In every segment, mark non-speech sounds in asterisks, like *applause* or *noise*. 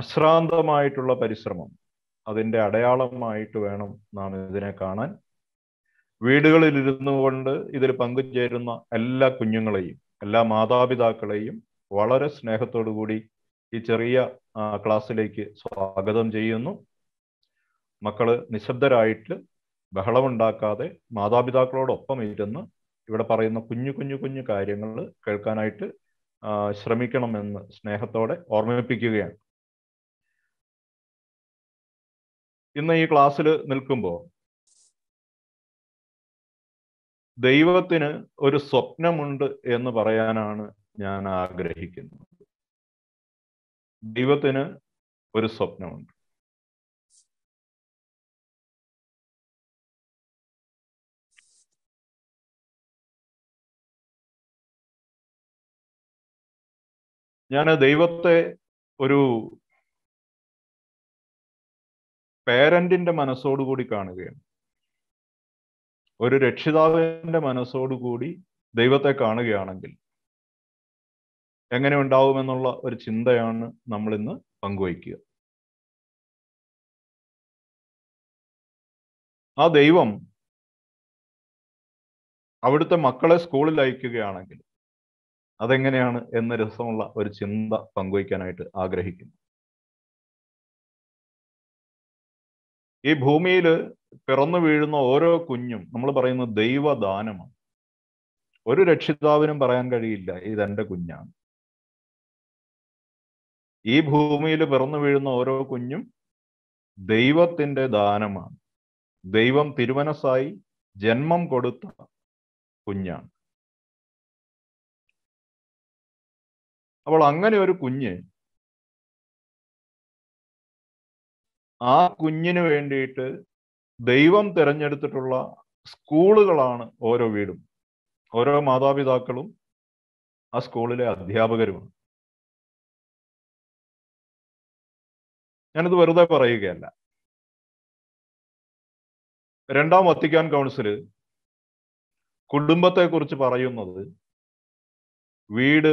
അശ്രാന്തമായിട്ടുള്ള പരിശ്രമം അതിൻ്റെ അടയാളമായിട്ട് വേണം നാം ഇതിനെ കാണാൻ വീടുകളിൽ ഇരുന്നു കൊണ്ട് ഇതിൽ പങ്കുചേരുന്ന എല്ലാ കുഞ്ഞുങ്ങളെയും എല്ലാ മാതാപിതാക്കളെയും വളരെ സ്നേഹത്തോടു കൂടി ഈ ചെറിയ ക്ലാസ്സിലേക്ക് സ്വാഗതം ചെയ്യുന്നു മക്കള് നിശബ്ദരായിട്ട് ബഹളമുണ്ടാക്കാതെ മാതാപിതാക്കളോടൊപ്പം ഇരുന്ന് ഇവിടെ പറയുന്ന കുഞ്ഞു കുഞ്ഞു കുഞ്ഞു കാര്യങ്ങൾ കേൾക്കാനായിട്ട് ശ്രമിക്കണമെന്ന് സ്നേഹത്തോടെ ഓർമ്മിപ്പിക്കുകയാണ് ഇന്ന് ഈ ക്ലാസ്സിൽ നിൽക്കുമ്പോൾ ദൈവത്തിന് ഒരു സ്വപ്നമുണ്ട് എന്ന് പറയാനാണ് ഞാൻ ആഗ്രഹിക്കുന്നത് ദൈവത്തിന് ഒരു സ്വപ്നമുണ്ട് ഞാൻ ദൈവത്തെ ഒരു പേരന്റിന്റെ മനസ്സോടുകൂടി കാണുകയാണ് ഒരു രക്ഷിതാവിന്റെ മനസ്സോടുകൂടി ദൈവത്തെ കാണുകയാണെങ്കിൽ എങ്ങനെ ഉണ്ടാവുമെന്നുള്ള ഒരു ചിന്തയാണ് നമ്മൾ ഇന്ന് പങ്കുവയ്ക്കുക ആ ദൈവം അവിടുത്തെ മക്കളെ സ്കൂളിൽ അയക്കുകയാണെങ്കിൽ അതെങ്ങനെയാണ് എന്ന രസമുള്ള ഒരു ചിന്ത പങ്കുവയ്ക്കാനായിട്ട് ആഗ്രഹിക്കുന്നു ഈ ഭൂമിയിൽ പിറന്നു വീഴുന്ന ഓരോ കുഞ്ഞും നമ്മൾ പറയുന്ന ദൈവദാനമാണ് ഒരു രക്ഷിതാവിനും പറയാൻ കഴിയില്ല ഇതെന്റെ കുഞ്ഞാണ് ഈ ഭൂമിയിൽ പിറന്നു വീഴുന്ന ഓരോ കുഞ്ഞും ദൈവത്തിന്റെ ദാനമാണ് ദൈവം തിരുമനസായി ജന്മം കൊടുത്ത കുഞ്ഞാണ് അപ്പോൾ അങ്ങനെ ഒരു കുഞ്ഞ് ആ കുഞ്ഞിന് വേണ്ടിയിട്ട് ദൈവം തിരഞ്ഞെടുത്തിട്ടുള്ള സ്കൂളുകളാണ് ഓരോ വീടും ഓരോ മാതാപിതാക്കളും ആ സ്കൂളിലെ അധ്യാപകരുമാണ് ഞാനിത് വെറുതെ പറയുകയല്ല രണ്ടാം വത്തിക്കാൻ കൗൺസില് കുടുംബത്തെക്കുറിച്ച് പറയുന്നത് വീട്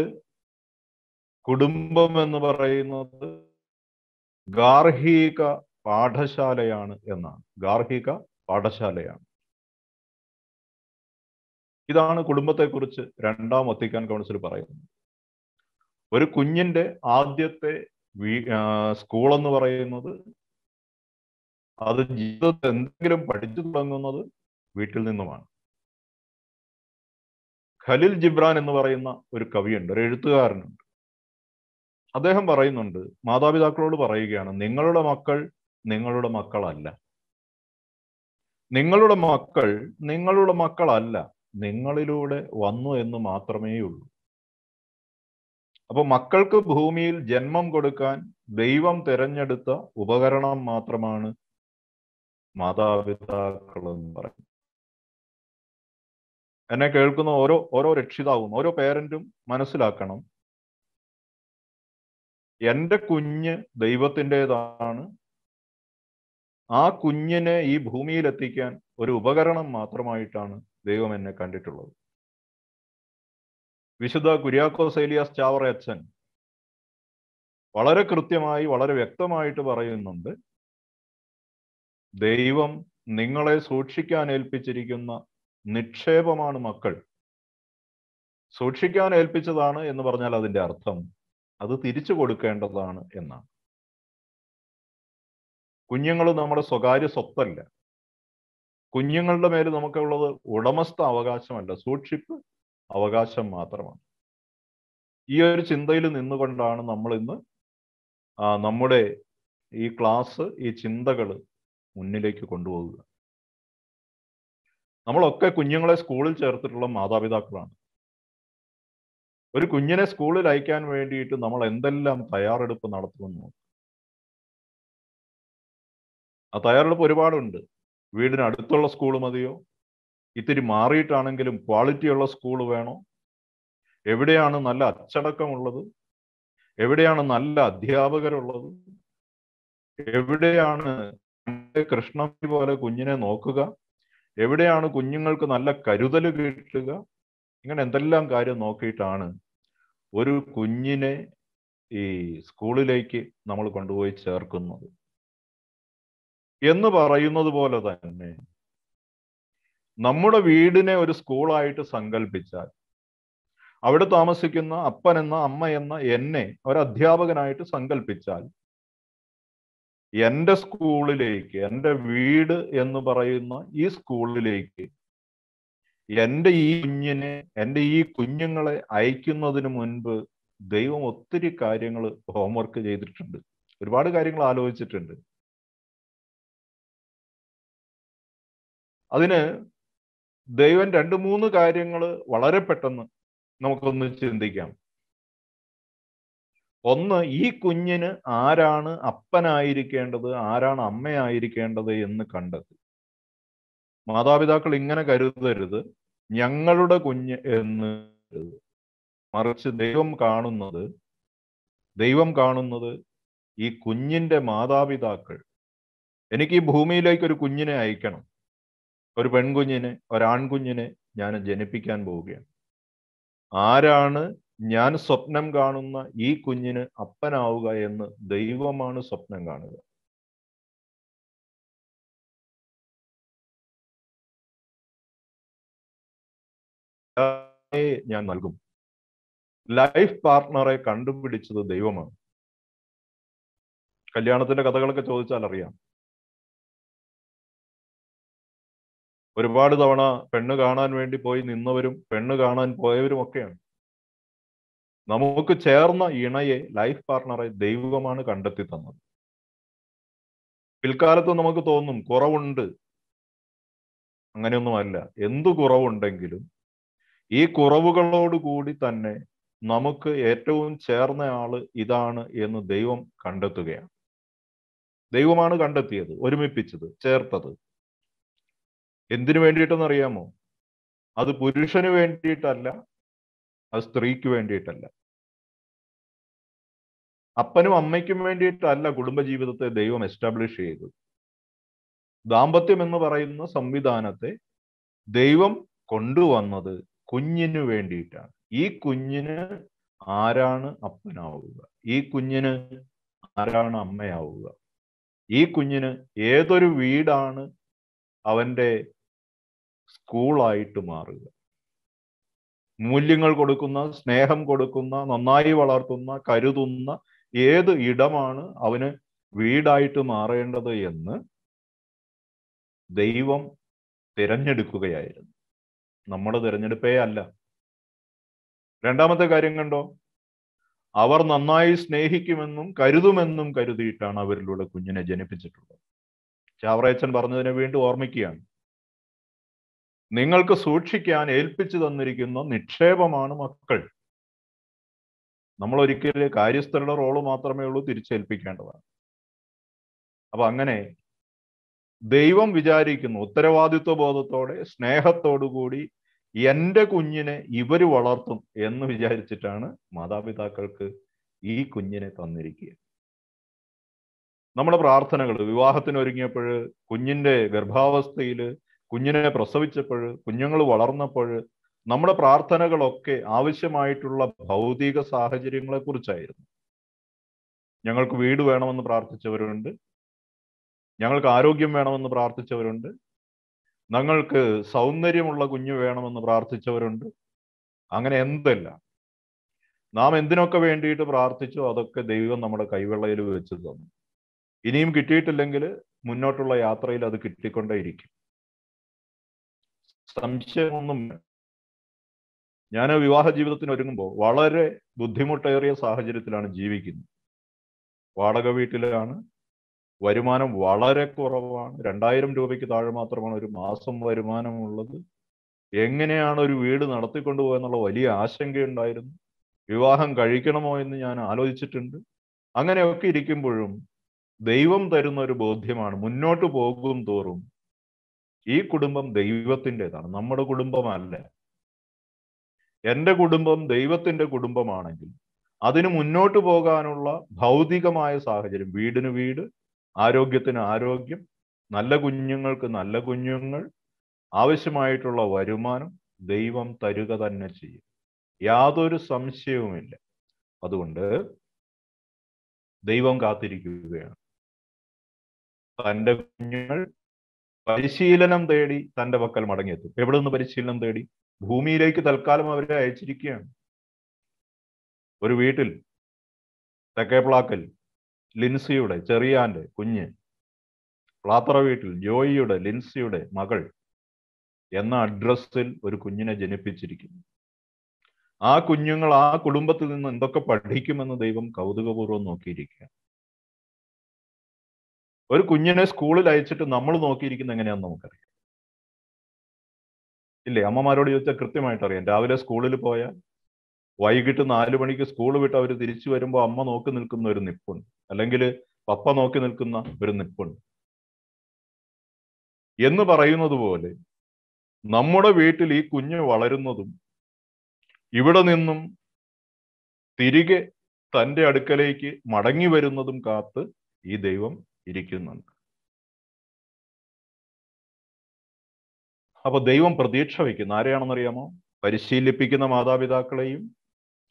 കുടുംബം എന്ന് പറയുന്നത് ഗാർഹിക പാഠശാലയാണ് എന്നാണ് ഗാർഹിക പാഠശാലയാണ് ഇതാണ് കുടുംബത്തെക്കുറിച്ച് രണ്ടാം വത്തിക്കാൻ കൗൺസിൽ പറയുന്നത് ഒരു കുഞ്ഞിൻ്റെ ആദ്യത്തെ വീ സ്കൂളെന്ന് പറയുന്നത് അത് ജീവിതത്തിൽ എന്തെങ്കിലും പഠിച്ചു തുടങ്ങുന്നത് വീട്ടിൽ നിന്നുമാണ് ഖലിൽ ജിബ്രാൻ എന്ന് പറയുന്ന ഒരു കവിയുണ്ട് ഒരു എഴുത്തുകാരനുണ്ട് അദ്ദേഹം പറയുന്നുണ്ട് മാതാപിതാക്കളോട് പറയുകയാണ് നിങ്ങളുടെ മക്കൾ നിങ്ങളുടെ മക്കളല്ല നിങ്ങളുടെ മക്കൾ നിങ്ങളുടെ മക്കളല്ല നിങ്ങളിലൂടെ വന്നു എന്ന് മാത്രമേ ഉള്ളൂ അപ്പൊ മക്കൾക്ക് ഭൂമിയിൽ ജന്മം കൊടുക്കാൻ ദൈവം തിരഞ്ഞെടുത്ത ഉപകരണം മാത്രമാണ് മാതാപിതാക്കൾ എന്ന് പറയുന്നത് എന്നെ കേൾക്കുന്ന ഓരോ ഓരോ രക്ഷിതാവും ഓരോ പേരന്റും മനസ്സിലാക്കണം എൻ്റെ കുഞ്ഞ് ദൈവത്തിൻ്റെതാണ് ആ കുഞ്ഞിനെ ഈ ഭൂമിയിലെത്തിക്കാൻ ഒരു ഉപകരണം മാത്രമായിട്ടാണ് ദൈവം എന്നെ കണ്ടിട്ടുള്ളത് വിശുദ്ധ കുര്യാക്കോ സൈലിയാസ് അച്ഛൻ വളരെ കൃത്യമായി വളരെ വ്യക്തമായിട്ട് പറയുന്നുണ്ട് ദൈവം നിങ്ങളെ സൂക്ഷിക്കാൻ ഏൽപ്പിച്ചിരിക്കുന്ന നിക്ഷേപമാണ് മക്കൾ സൂക്ഷിക്കാൻ ഏൽപ്പിച്ചതാണ് എന്ന് പറഞ്ഞാൽ അതിൻ്റെ അർത്ഥം അത് തിരിച്ചു കൊടുക്കേണ്ടതാണ് എന്നാണ് കുഞ്ഞുങ്ങൾ നമ്മുടെ സ്വകാര്യ സ്വത്തല്ല കുഞ്ഞുങ്ങളുടെ മേൽ നമുക്കുള്ളത് ഉടമസ്ഥ അവകാശമല്ല സൂക്ഷിപ്പ് അവകാശം മാത്രമാണ് ഈ ഒരു ചിന്തയിൽ നിന്നുകൊണ്ടാണ് നമ്മൾ ഇന്ന് നമ്മുടെ ഈ ക്ലാസ് ഈ ചിന്തകൾ മുന്നിലേക്ക് കൊണ്ടുപോകുക നമ്മളൊക്കെ കുഞ്ഞുങ്ങളെ സ്കൂളിൽ ചേർത്തിട്ടുള്ള മാതാപിതാക്കളാണ് ഒരു കുഞ്ഞിനെ സ്കൂളിൽ അയക്കാൻ വേണ്ടിയിട്ട് നമ്മൾ എന്തെല്ലാം തയ്യാറെടുപ്പ് നടത്തുമെന്ന് നോക്കും ആ തയ്യാറെടുപ്പ് ഒരുപാടുണ്ട് വീടിന് അടുത്തുള്ള സ്കൂൾ മതിയോ ഇത്തിരി മാറിയിട്ടാണെങ്കിലും ക്വാളിറ്റിയുള്ള സ്കൂൾ വേണോ എവിടെയാണ് നല്ല അച്ചടക്കമുള്ളത് എവിടെയാണ് നല്ല അധ്യാപകരുള്ളത് എവിടെയാണ് കൃഷ്ണൻ പോലെ കുഞ്ഞിനെ നോക്കുക എവിടെയാണ് കുഞ്ഞുങ്ങൾക്ക് നല്ല കരുതൽ കിട്ടുക ഇങ്ങനെ എന്തെല്ലാം കാര്യം നോക്കിയിട്ടാണ് ഒരു കുഞ്ഞിനെ ഈ സ്കൂളിലേക്ക് നമ്മൾ കൊണ്ടുപോയി ചേർക്കുന്നത് എന്ന് പറയുന്നത് പോലെ തന്നെ നമ്മുടെ വീടിനെ ഒരു സ്കൂളായിട്ട് സങ്കല്പിച്ചാൽ അവിടെ താമസിക്കുന്ന അപ്പൻ എന്ന അമ്മ എന്ന എന്നെ ഒരു അധ്യാപകനായിട്ട് സങ്കല്പിച്ചാൽ എൻ്റെ സ്കൂളിലേക്ക് എൻ്റെ വീട് എന്ന് പറയുന്ന ഈ സ്കൂളിലേക്ക് എൻ്റെ ഈ കുഞ്ഞിനെ എൻ്റെ ഈ കുഞ്ഞുങ്ങളെ അയക്കുന്നതിന് മുൻപ് ദൈവം ഒത്തിരി കാര്യങ്ങൾ ഹോംവർക്ക് ചെയ്തിട്ടുണ്ട് ഒരുപാട് കാര്യങ്ങൾ ആലോചിച്ചിട്ടുണ്ട് അതിന് ദൈവം രണ്ട് മൂന്ന് കാര്യങ്ങൾ വളരെ പെട്ടെന്ന് നമുക്കൊന്ന് ചിന്തിക്കാം ഒന്ന് ഈ കുഞ്ഞിന് ആരാണ് അപ്പനായിരിക്കേണ്ടത് ആരാണ് അമ്മയായിരിക്കേണ്ടത് എന്ന് കണ്ടെത്തി മാതാപിതാക്കൾ ഇങ്ങനെ കരുതരുത് ഞങ്ങളുടെ കുഞ്ഞ് എന്ന് മറിച്ച് ദൈവം കാണുന്നത് ദൈവം കാണുന്നത് ഈ കുഞ്ഞിൻ്റെ മാതാപിതാക്കൾ എനിക്ക് ഈ ഭൂമിയിലേക്ക് ഒരു കുഞ്ഞിനെ അയക്കണം ഒരു പെൺകുഞ്ഞിനെ ഒരാൺകുഞ്ഞിനെ ഞാൻ ജനിപ്പിക്കാൻ പോവുകയാണ് ആരാണ് ഞാൻ സ്വപ്നം കാണുന്ന ഈ കുഞ്ഞിന് അപ്പനാവുക എന്ന് ദൈവമാണ് സ്വപ്നം കാണുക ഞാൻ നൽകും ലൈഫ് പാർട്ട്ണറെ കണ്ടുപിടിച്ചത് ദൈവമാണ് കല്യാണത്തിന്റെ കഥകളൊക്കെ ചോദിച്ചാൽ അറിയാം ഒരുപാട് തവണ പെണ്ണ് കാണാൻ വേണ്ടി പോയി നിന്നവരും പെണ്ണ് കാണാൻ പോയവരും ഒക്കെയാണ് നമുക്ക് ചേർന്ന ഇണയെ ലൈഫ് പാർട്ണറെ ദൈവമാണ് കണ്ടെത്തി തന്നത് പിൽക്കാലത്ത് നമുക്ക് തോന്നും കുറവുണ്ട് അങ്ങനെയൊന്നുമല്ല എന്തു കുറവുണ്ടെങ്കിലും ഈ കുറവുകളോടുകൂടി തന്നെ നമുക്ക് ഏറ്റവും ചേർന്ന ആള് ഇതാണ് എന്ന് ദൈവം കണ്ടെത്തുകയാണ് ദൈവമാണ് കണ്ടെത്തിയത് ഒരുമിപ്പിച്ചത് ചേർത്തത് എന്തിനു വേണ്ടിയിട്ടെന്ന് അറിയാമോ അത് പുരുഷന് വേണ്ടിയിട്ടല്ല അത് സ്ത്രീക്ക് വേണ്ടിയിട്ടല്ല അപ്പനും അമ്മയ്ക്കും വേണ്ടിയിട്ടല്ല കുടുംബജീവിതത്തെ ദൈവം എസ്റ്റാബ്ലിഷ് ചെയ്തത് ദാമ്പത്യം എന്ന് പറയുന്ന സംവിധാനത്തെ ദൈവം കൊണ്ടുവന്നത് കുഞ്ഞിനു വേണ്ടിയിട്ടാണ് ഈ കുഞ്ഞിന് ആരാണ് അപ്പനാവുക ഈ കുഞ്ഞിന് ആരാണ് അമ്മയാവുക ഈ കുഞ്ഞിന് ഏതൊരു വീടാണ് അവൻ്റെ സ്കൂളായിട്ട് മാറുക മൂല്യങ്ങൾ കൊടുക്കുന്ന സ്നേഹം കൊടുക്കുന്ന നന്നായി വളർത്തുന്ന കരുതുന്ന ഏത് ഇടമാണ് അവന് വീടായിട്ട് മാറേണ്ടത് എന്ന് ദൈവം തിരഞ്ഞെടുക്കുകയായിരുന്നു നമ്മുടെ തിരഞ്ഞെടുപ്പേ അല്ല രണ്ടാമത്തെ കാര്യം കണ്ടോ അവർ നന്നായി സ്നേഹിക്കുമെന്നും കരുതുമെന്നും കരുതിയിട്ടാണ് അവരിലൂടെ കുഞ്ഞിനെ ജനിപ്പിച്ചിട്ടുള്ളത് ചാവറയച്ചൻ പറഞ്ഞതിനെ വീണ്ടും ഓർമ്മിക്കുകയാണ് നിങ്ങൾക്ക് സൂക്ഷിക്കാൻ ഏൽപ്പിച്ചു തന്നിരിക്കുന്ന നിക്ഷേപമാണ് മക്കൾ നമ്മൾ ഒരിക്കലും കാര്യസ്ഥരുടെ റോള് മാത്രമേ ഉള്ളൂ തിരിച്ചേൽപ്പിക്കേണ്ടതാണ് അപ്പൊ അങ്ങനെ ദൈവം വിചാരിക്കുന്നു ഉത്തരവാദിത്വ ബോധത്തോടെ സ്നേഹത്തോടുകൂടി എൻ്റെ കുഞ്ഞിനെ ഇവർ വളർത്തും എന്ന് വിചാരിച്ചിട്ടാണ് മാതാപിതാക്കൾക്ക് ഈ കുഞ്ഞിനെ തന്നിരിക്കുക നമ്മുടെ പ്രാർത്ഥനകൾ വിവാഹത്തിന് ഒരുങ്ങിയപ്പോൾ കുഞ്ഞിൻ്റെ ഗർഭാവസ്ഥയിൽ കുഞ്ഞിനെ പ്രസവിച്ചപ്പോൾ കുഞ്ഞുങ്ങൾ വളർന്നപ്പോൾ നമ്മുടെ പ്രാർത്ഥനകളൊക്കെ ആവശ്യമായിട്ടുള്ള ഭൗതിക സാഹചര്യങ്ങളെ കുറിച്ചായിരുന്നു ഞങ്ങൾക്ക് വീട് വേണമെന്ന് പ്രാർത്ഥിച്ചവരുണ്ട് ഞങ്ങൾക്ക് ആരോഗ്യം വേണമെന്ന് പ്രാർത്ഥിച്ചവരുണ്ട് ഞങ്ങൾക്ക് സൗന്ദര്യമുള്ള കുഞ്ഞു വേണമെന്ന് പ്രാർത്ഥിച്ചവരുണ്ട് അങ്ങനെ എന്തല്ല നാം എന്തിനൊക്കെ വേണ്ടിയിട്ട് പ്രാർത്ഥിച്ചോ അതൊക്കെ ദൈവം നമ്മുടെ കൈവെള്ളയിൽ വെച്ച് തന്നു ഇനിയും കിട്ടിയിട്ടില്ലെങ്കിൽ മുന്നോട്ടുള്ള യാത്രയിൽ അത് കിട്ടിക്കൊണ്ടേയിരിക്കും സംശയമൊന്നും ഞാൻ വിവാഹ ജീവിതത്തിന് ഒരുങ്ങുമ്പോൾ വളരെ ബുദ്ധിമുട്ടേറിയ സാഹചര്യത്തിലാണ് ജീവിക്കുന്നത് വാടക വീട്ടിലാണ് വരുമാനം വളരെ കുറവാണ് രണ്ടായിരം രൂപയ്ക്ക് താഴെ മാത്രമാണ് ഒരു മാസം വരുമാനമുള്ളത് എങ്ങനെയാണ് ഒരു വീട് എന്നുള്ള വലിയ ആശങ്കയുണ്ടായിരുന്നു വിവാഹം കഴിക്കണമോ എന്ന് ഞാൻ ആലോചിച്ചിട്ടുണ്ട് അങ്ങനെയൊക്കെ ഇരിക്കുമ്പോഴും ദൈവം തരുന്ന ഒരു ബോധ്യമാണ് മുന്നോട്ട് പോകും തോറും ഈ കുടുംബം ദൈവത്തിൻ്റെതാണ് നമ്മുടെ കുടുംബമല്ല എൻ്റെ കുടുംബം ദൈവത്തിൻ്റെ കുടുംബമാണെങ്കിൽ അതിന് മുന്നോട്ട് പോകാനുള്ള ഭൗതികമായ സാഹചര്യം വീടിന് വീട് ആരോഗ്യത്തിന് ആരോഗ്യം നല്ല കുഞ്ഞുങ്ങൾക്ക് നല്ല കുഞ്ഞുങ്ങൾ ആവശ്യമായിട്ടുള്ള വരുമാനം ദൈവം തരുക തന്നെ ചെയ്യും യാതൊരു സംശയവുമില്ല അതുകൊണ്ട് ദൈവം കാത്തിരിക്കുകയാണ് തൻ്റെ കുഞ്ഞുങ്ങൾ പരിശീലനം തേടി തന്റെ പക്കൽ മടങ്ങിയെത്തും എവിടെ നിന്ന് പരിശീലനം തേടി ഭൂമിയിലേക്ക് തൽക്കാലം അവരെ അയച്ചിരിക്കുകയാണ് ഒരു വീട്ടിൽ പ്ലാക്കൽ ലിൻസിയുടെ ചെറിയാന്റെ കുഞ്ഞ് പ്ലാത്തറ വീട്ടിൽ ജോയിയുടെ ലിൻസിയുടെ മകൾ എന്ന അഡ്രസ്സിൽ ഒരു കുഞ്ഞിനെ ജനിപ്പിച്ചിരിക്കുന്നു ആ കുഞ്ഞുങ്ങൾ ആ കുടുംബത്തിൽ നിന്ന് എന്തൊക്കെ പഠിക്കുമെന്ന് ദൈവം കൗതുകപൂർവ്വം നോക്കിയിരിക്കുകയാണ് ഒരു കുഞ്ഞിനെ സ്കൂളിൽ അയച്ചിട്ട് നമ്മൾ നോക്കിയിരിക്കുന്ന എങ്ങനെയാണെന്ന് നമുക്കറിയാം ഇല്ലേ അമ്മമാരോട് ചോദിച്ചാൽ കൃത്യമായിട്ട് അറിയാം രാവിലെ സ്കൂളിൽ പോയാൽ വൈകിട്ട് നാല് മണിക്ക് സ്കൂൾ വിട്ട് അവർ തിരിച്ചു വരുമ്പോൾ അമ്മ നോക്കി നിൽക്കുന്ന ഒരു നിപ്പുണ്ട് അല്ലെങ്കിൽ പപ്പ നോക്കി നിൽക്കുന്ന ഒരു നിപ്പുണ്ട് എന്ന് പറയുന്നത് പോലെ നമ്മുടെ വീട്ടിൽ ഈ കുഞ്ഞ് വളരുന്നതും ഇവിടെ നിന്നും തിരികെ തൻ്റെ അടുക്കലേക്ക് മടങ്ങി വരുന്നതും കാത്ത് ഈ ദൈവം ഇരിക്കുന്നുണ്ട് അപ്പോൾ ദൈവം പ്രതീക്ഷ വയ്ക്കുന്നു ആരെയാണെന്നറിയാമോ പരിശീലിപ്പിക്കുന്ന മാതാപിതാക്കളെയും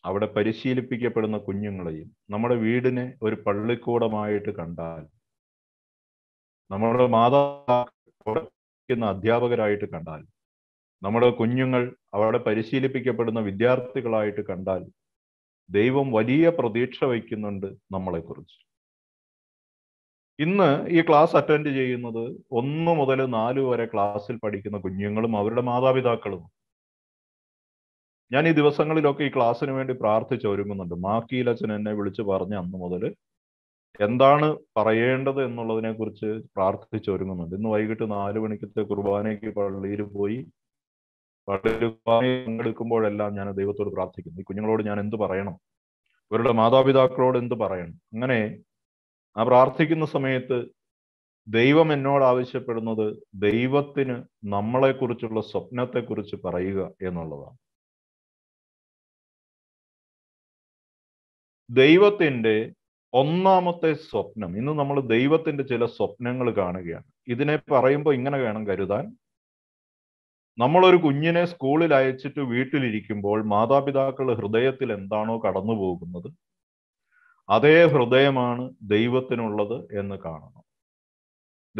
അവിടെ പരിശീലിപ്പിക്കപ്പെടുന്ന കുഞ്ഞുങ്ങളെയും നമ്മുടെ വീടിനെ ഒരു പള്ളിക്കൂടമായിട്ട് കണ്ടാൽ നമ്മുടെ മാതാപിതാക്കൾ അധ്യാപകരായിട്ട് കണ്ടാൽ നമ്മുടെ കുഞ്ഞുങ്ങൾ അവിടെ പരിശീലിപ്പിക്കപ്പെടുന്ന വിദ്യാർത്ഥികളായിട്ട് കണ്ടാൽ ദൈവം വലിയ പ്രതീക്ഷ വയ്ക്കുന്നുണ്ട് നമ്മളെക്കുറിച്ച് ഇന്ന് ഈ ക്ലാസ് അറ്റൻഡ് ചെയ്യുന്നത് ഒന്ന് മുതൽ നാല് വരെ ക്ലാസ്സിൽ പഠിക്കുന്ന കുഞ്ഞുങ്ങളും അവരുടെ മാതാപിതാക്കളും ഞാൻ ഈ ദിവസങ്ങളിലൊക്കെ ഈ ക്ലാസ്സിന് വേണ്ടി പ്രാർത്ഥിച്ച് ഒരുങ്ങുന്നുണ്ട് മാക്കീലച്ചൻ എന്നെ വിളിച്ച് പറഞ്ഞ് അന്ന് മുതൽ എന്താണ് പറയേണ്ടത് എന്നുള്ളതിനെ കുറിച്ച് പ്രാർത്ഥിച്ച് ഒരുങ്ങുന്നുണ്ട് ഇന്ന് വൈകിട്ട് നാല് മണിക്കത്തെ കുർബാനയ്ക്ക് പള്ളിയിൽ പോയി പള്ളിയിൽ പങ്കെടുക്കുമ്പോഴെല്ലാം ഞാൻ ദൈവത്തോട് പ്രാർത്ഥിക്കുന്നു ഈ കുഞ്ഞുങ്ങളോട് ഞാൻ എന്ത് പറയണം ഇവരുടെ മാതാപിതാക്കളോട് എന്ത് പറയണം അങ്ങനെ ആ പ്രാർത്ഥിക്കുന്ന സമയത്ത് ദൈവം എന്നോട് ആവശ്യപ്പെടുന്നത് ദൈവത്തിന് നമ്മളെക്കുറിച്ചുള്ള സ്വപ്നത്തെക്കുറിച്ച് പറയുക എന്നുള്ളതാണ് ദൈവത്തിൻ്റെ ഒന്നാമത്തെ സ്വപ്നം ഇന്ന് നമ്മൾ ദൈവത്തിൻ്റെ ചില സ്വപ്നങ്ങൾ കാണുകയാണ് ഇതിനെ പറയുമ്പോൾ ഇങ്ങനെ വേണം കരുതാൻ നമ്മളൊരു കുഞ്ഞിനെ സ്കൂളിൽ അയച്ചിട്ട് വീട്ടിലിരിക്കുമ്പോൾ മാതാപിതാക്കൾ ഹൃദയത്തിൽ എന്താണോ കടന്നു പോകുന്നത് അതേ ഹൃദയമാണ് ദൈവത്തിനുള്ളത് എന്ന് കാണണം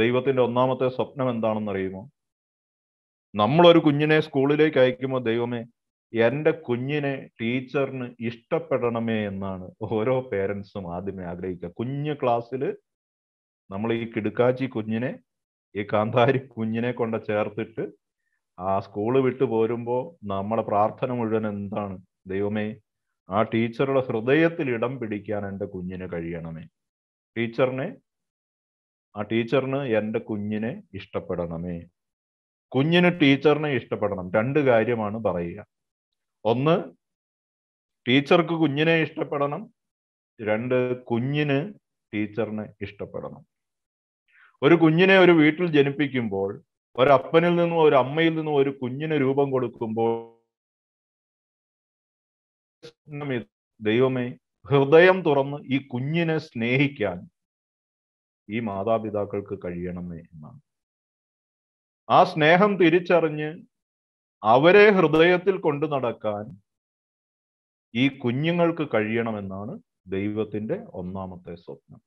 ദൈവത്തിൻ്റെ ഒന്നാമത്തെ സ്വപ്നം എന്താണെന്നറിയുമോ നമ്മളൊരു കുഞ്ഞിനെ സ്കൂളിലേക്ക് അയക്കുമ്പോൾ ദൈവമേ എൻ്റെ കുഞ്ഞിനെ ടീച്ചറിന് ഇഷ്ടപ്പെടണമേ എന്നാണ് ഓരോ പേരൻസും ആദ്യമേ ആഗ്രഹിക്കുക കുഞ്ഞു ക്ലാസ്സിൽ നമ്മൾ ഈ കിടുക്കാച്ചി കുഞ്ഞിനെ ഈ കാന്താരി കുഞ്ഞിനെ കൊണ്ട് ചേർത്തിട്ട് ആ സ്കൂള് വിട്ടു പോരുമ്പോൾ നമ്മളെ പ്രാർത്ഥന മുഴുവൻ എന്താണ് ദൈവമേ ആ ടീച്ചറുടെ ഹൃദയത്തിൽ ഇടം പിടിക്കാൻ എൻ്റെ കുഞ്ഞിന് കഴിയണമേ ടീച്ചറിനെ ആ ടീച്ചറിന് എൻ്റെ കുഞ്ഞിനെ ഇഷ്ടപ്പെടണമേ കുഞ്ഞിന് ടീച്ചറിനെ ഇഷ്ടപ്പെടണം രണ്ട് കാര്യമാണ് പറയുക ഒന്ന് ടീച്ചർക്ക് കുഞ്ഞിനെ ഇഷ്ടപ്പെടണം രണ്ട് കുഞ്ഞിന് ടീച്ചറിനെ ഇഷ്ടപ്പെടണം ഒരു കുഞ്ഞിനെ ഒരു വീട്ടിൽ ജനിപ്പിക്കുമ്പോൾ ഒരപ്പനിൽ നിന്നും ഒരു അമ്മയിൽ നിന്നും ഒരു കുഞ്ഞിന് രൂപം കൊടുക്കുമ്പോൾ ദൈവമേ ഹൃദയം തുറന്ന് ഈ കുഞ്ഞിനെ സ്നേഹിക്കാൻ ഈ മാതാപിതാക്കൾക്ക് കഴിയണമേ എന്നാണ് ആ സ്നേഹം തിരിച്ചറിഞ്ഞ് അവരെ ഹൃദയത്തിൽ കൊണ്ടു നടക്കാൻ ഈ കുഞ്ഞുങ്ങൾക്ക് കഴിയണമെന്നാണ് ദൈവത്തിന്റെ ഒന്നാമത്തെ സ്വപ്നം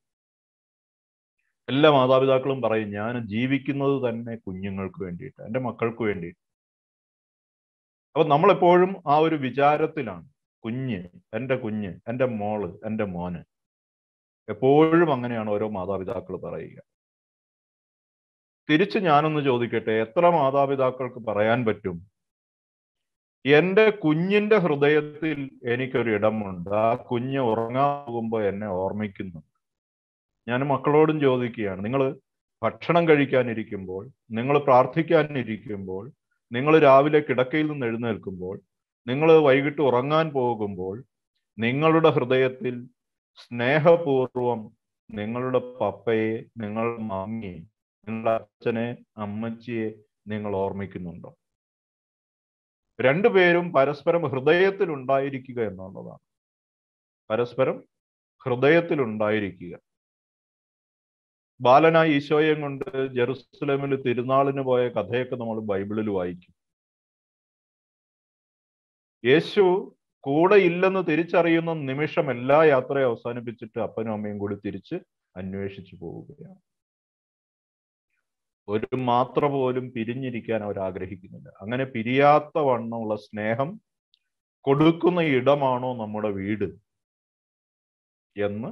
എല്ലാ മാതാപിതാക്കളും പറയും ഞാൻ ജീവിക്കുന്നത് തന്നെ കുഞ്ഞുങ്ങൾക്ക് വേണ്ടിയിട്ട് എൻ്റെ മക്കൾക്ക് വേണ്ടിയിട്ട് അപ്പൊ നമ്മളെപ്പോഴും ആ ഒരു വിചാരത്തിലാണ് കുഞ്ഞ് എൻ്റെ കുഞ്ഞ് എൻ്റെ മോള് എൻ്റെ മോന് എപ്പോഴും അങ്ങനെയാണ് ഓരോ മാതാപിതാക്കൾ പറയുക തിരിച്ച് ഞാനൊന്ന് ചോദിക്കട്ടെ എത്ര മാതാപിതാക്കൾക്ക് പറയാൻ പറ്റും എൻ്റെ കുഞ്ഞിൻ്റെ ഹൃദയത്തിൽ എനിക്കൊരു ഇടമുണ്ട് ആ കുഞ്ഞ് ഉറങ്ങാൻ പോകുമ്പോൾ എന്നെ ഓർമ്മിക്കുന്നുണ്ട് ഞാൻ മക്കളോടും ചോദിക്കുകയാണ് നിങ്ങൾ ഭക്ഷണം കഴിക്കാനിരിക്കുമ്പോൾ നിങ്ങൾ പ്രാർത്ഥിക്കാനിരിക്കുമ്പോൾ നിങ്ങൾ രാവിലെ കിടക്കയിൽ നിന്ന് എഴുന്നേൽക്കുമ്പോൾ നിങ്ങൾ വൈകിട്ട് ഉറങ്ങാൻ പോകുമ്പോൾ നിങ്ങളുടെ ഹൃദയത്തിൽ സ്നേഹപൂർവം നിങ്ങളുടെ പപ്പയെ നിങ്ങളുടെ മാമിയെ നിങ്ങളുടെ അച്ഛനെ അമ്മച്ചിയെ നിങ്ങൾ ഓർമ്മിക്കുന്നുണ്ടോ രണ്ടുപേരും പരസ്പരം ഹൃദയത്തിൽ ഉണ്ടായിരിക്കുക എന്നുള്ളതാണ് പരസ്പരം ഹൃദയത്തിൽ ഉണ്ടായിരിക്കുക ബാലനായി ഈശോയെ കൊണ്ട് ജെറുസലേമിൽ തിരുനാളിന് പോയ കഥയൊക്കെ നമ്മൾ ബൈബിളിൽ വായിക്കും യേശു കൂടെ ഇല്ലെന്ന് തിരിച്ചറിയുന്ന നിമിഷം എല്ലാ യാത്രയും അവസാനിപ്പിച്ചിട്ട് അപ്പനും അമ്മയും കൂടി തിരിച്ച് അന്വേഷിച്ചു പോവുകയാണ് ഒരു മാത്ര പോലും പിരിഞ്ഞിരിക്കാൻ അവർ ആഗ്രഹിക്കുന്നില്ല അങ്ങനെ പിരിയാത്ത വണ്ണമുള്ള സ്നേഹം കൊടുക്കുന്ന ഇടമാണോ നമ്മുടെ വീട് എന്ന്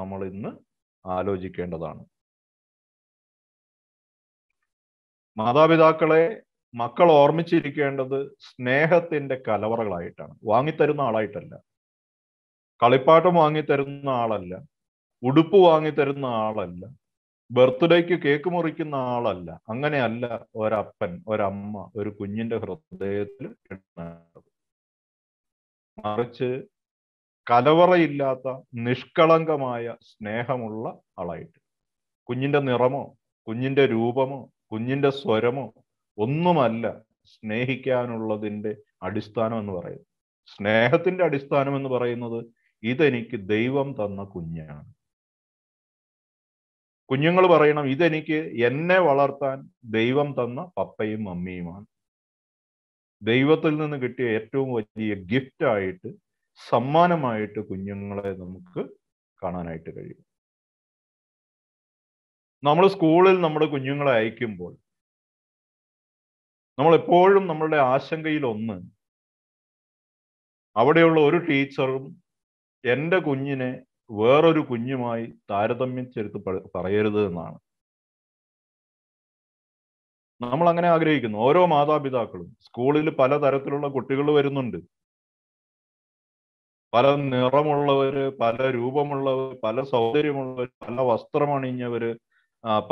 നമ്മൾ ഇന്ന് ആലോചിക്കേണ്ടതാണ് മാതാപിതാക്കളെ മക്കൾ ഓർമ്മിച്ചിരിക്കേണ്ടത് സ്നേഹത്തിന്റെ കലവറകളായിട്ടാണ് വാങ്ങിത്തരുന്ന ആളായിട്ടല്ല കളിപ്പാട്ടം വാങ്ങിത്തരുന്ന ആളല്ല ഉടുപ്പ് വാങ്ങിത്തരുന്ന ആളല്ല ബർത്ത്ഡേക്ക് കേക്ക് മുറിക്കുന്ന ആളല്ല അങ്ങനെയല്ല ഒരപ്പൻ ഒരമ്മ ഒരു കുഞ്ഞിന്റെ ഹൃദയത്തിൽ മറിച്ച് കലവറയില്ലാത്ത നിഷ്കളങ്കമായ സ്നേഹമുള്ള ആളായിട്ട് കുഞ്ഞിന്റെ നിറമോ കുഞ്ഞിന്റെ രൂപമോ കുഞ്ഞിന്റെ സ്വരമോ ഒന്നുമല്ല സ്നേഹിക്കാനുള്ളതിൻ്റെ അടിസ്ഥാനം എന്ന് പറയുന്നത് സ്നേഹത്തിന്റെ അടിസ്ഥാനം എന്ന് പറയുന്നത് ഇതെനിക്ക് ദൈവം തന്ന കുഞ്ഞാണ് കുഞ്ഞുങ്ങൾ പറയണം ഇതെനിക്ക് എന്നെ വളർത്താൻ ദൈവം തന്ന പപ്പയും മമ്മിയുമാണ് ദൈവത്തിൽ നിന്ന് കിട്ടിയ ഏറ്റവും വലിയ ഗിഫ്റ്റ് ആയിട്ട് സമ്മാനമായിട്ട് കുഞ്ഞുങ്ങളെ നമുക്ക് കാണാനായിട്ട് കഴിയും നമ്മൾ സ്കൂളിൽ നമ്മുടെ കുഞ്ഞുങ്ങളെ അയക്കുമ്പോൾ നമ്മൾ എപ്പോഴും നമ്മളുടെ ആശങ്കയിൽ ഒന്ന് അവിടെയുള്ള ഒരു ടീച്ചറും എൻ്റെ കുഞ്ഞിനെ വേറൊരു കുഞ്ഞുമായി താരതമ്യം ചേർത്ത് പറയരുത് എന്നാണ് നമ്മൾ അങ്ങനെ ആഗ്രഹിക്കുന്നു ഓരോ മാതാപിതാക്കളും സ്കൂളിൽ പല തരത്തിലുള്ള കുട്ടികൾ വരുന്നുണ്ട് പല നിറമുള്ളവര് പല രൂപമുള്ളവർ പല സൗന്ദര്യമുള്ളവർ പല വസ്ത്രമണിഞ്ഞവര്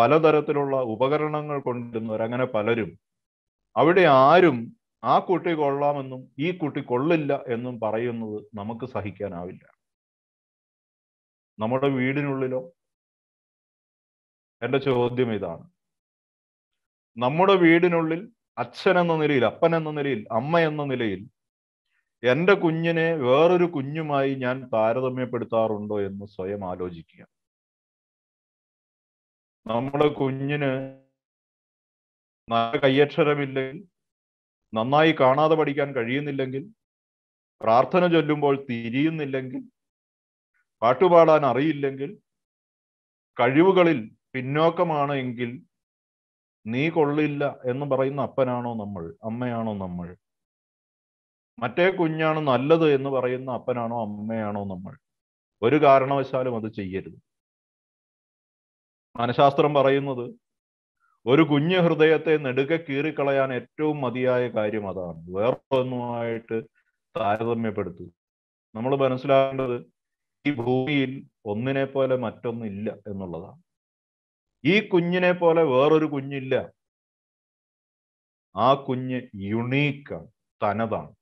പലതരത്തിലുള്ള ഉപകരണങ്ങൾ കൊണ്ടുവരുന്നവർ അങ്ങനെ പലരും അവിടെ ആരും ആ കുട്ടി കൊള്ളാമെന്നും ഈ കുട്ടി കൊള്ളില്ല എന്നും പറയുന്നത് നമുക്ക് സഹിക്കാനാവില്ല നമ്മുടെ വീടിനുള്ളിലോ എൻ്റെ ചോദ്യം ഇതാണ് നമ്മുടെ വീടിനുള്ളിൽ അച്ഛൻ എന്ന നിലയിൽ അപ്പൻ എന്ന നിലയിൽ അമ്മ എന്ന നിലയിൽ എൻ്റെ കുഞ്ഞിനെ വേറൊരു കുഞ്ഞുമായി ഞാൻ താരതമ്യപ്പെടുത്താറുണ്ടോ എന്ന് സ്വയം ആലോചിക്കുക നമ്മുടെ കുഞ്ഞിന് നല്ല കയ്യക്ഷരമില്ലെങ്കിൽ നന്നായി കാണാതെ പഠിക്കാൻ കഴിയുന്നില്ലെങ്കിൽ പ്രാർത്ഥന ചൊല്ലുമ്പോൾ തിരിയുന്നില്ലെങ്കിൽ പാട്ടുപാടാൻ അറിയില്ലെങ്കിൽ കഴിവുകളിൽ പിന്നോക്കമാണ് എങ്കിൽ നീ കൊള്ളില്ല എന്ന് പറയുന്ന അപ്പനാണോ നമ്മൾ അമ്മയാണോ നമ്മൾ മറ്റേ കുഞ്ഞാണ് നല്ലത് എന്ന് പറയുന്ന അപ്പനാണോ അമ്മയാണോ നമ്മൾ ഒരു കാരണവശാലും അത് ചെയ്യരുത് മനഃശാസ്ത്രം പറയുന്നത് ഒരു കുഞ്ഞു ഹൃദയത്തെ നെടുക കീറിക്കളയാൻ ഏറ്റവും മതിയായ കാര്യം അതാണ് വേറെ ഒന്നുമായിട്ട് നമ്മൾ മനസ്സിലാക്കേണ്ടത് ഈ ഭൂമിയിൽ ഒന്നിനെ പോലെ മറ്റൊന്നില്ല എന്നുള്ളതാണ് ഈ കുഞ്ഞിനെ പോലെ വേറൊരു കുഞ്ഞില്ല ആ കുഞ്ഞ് യുണീക്കാണ് തനതാണ്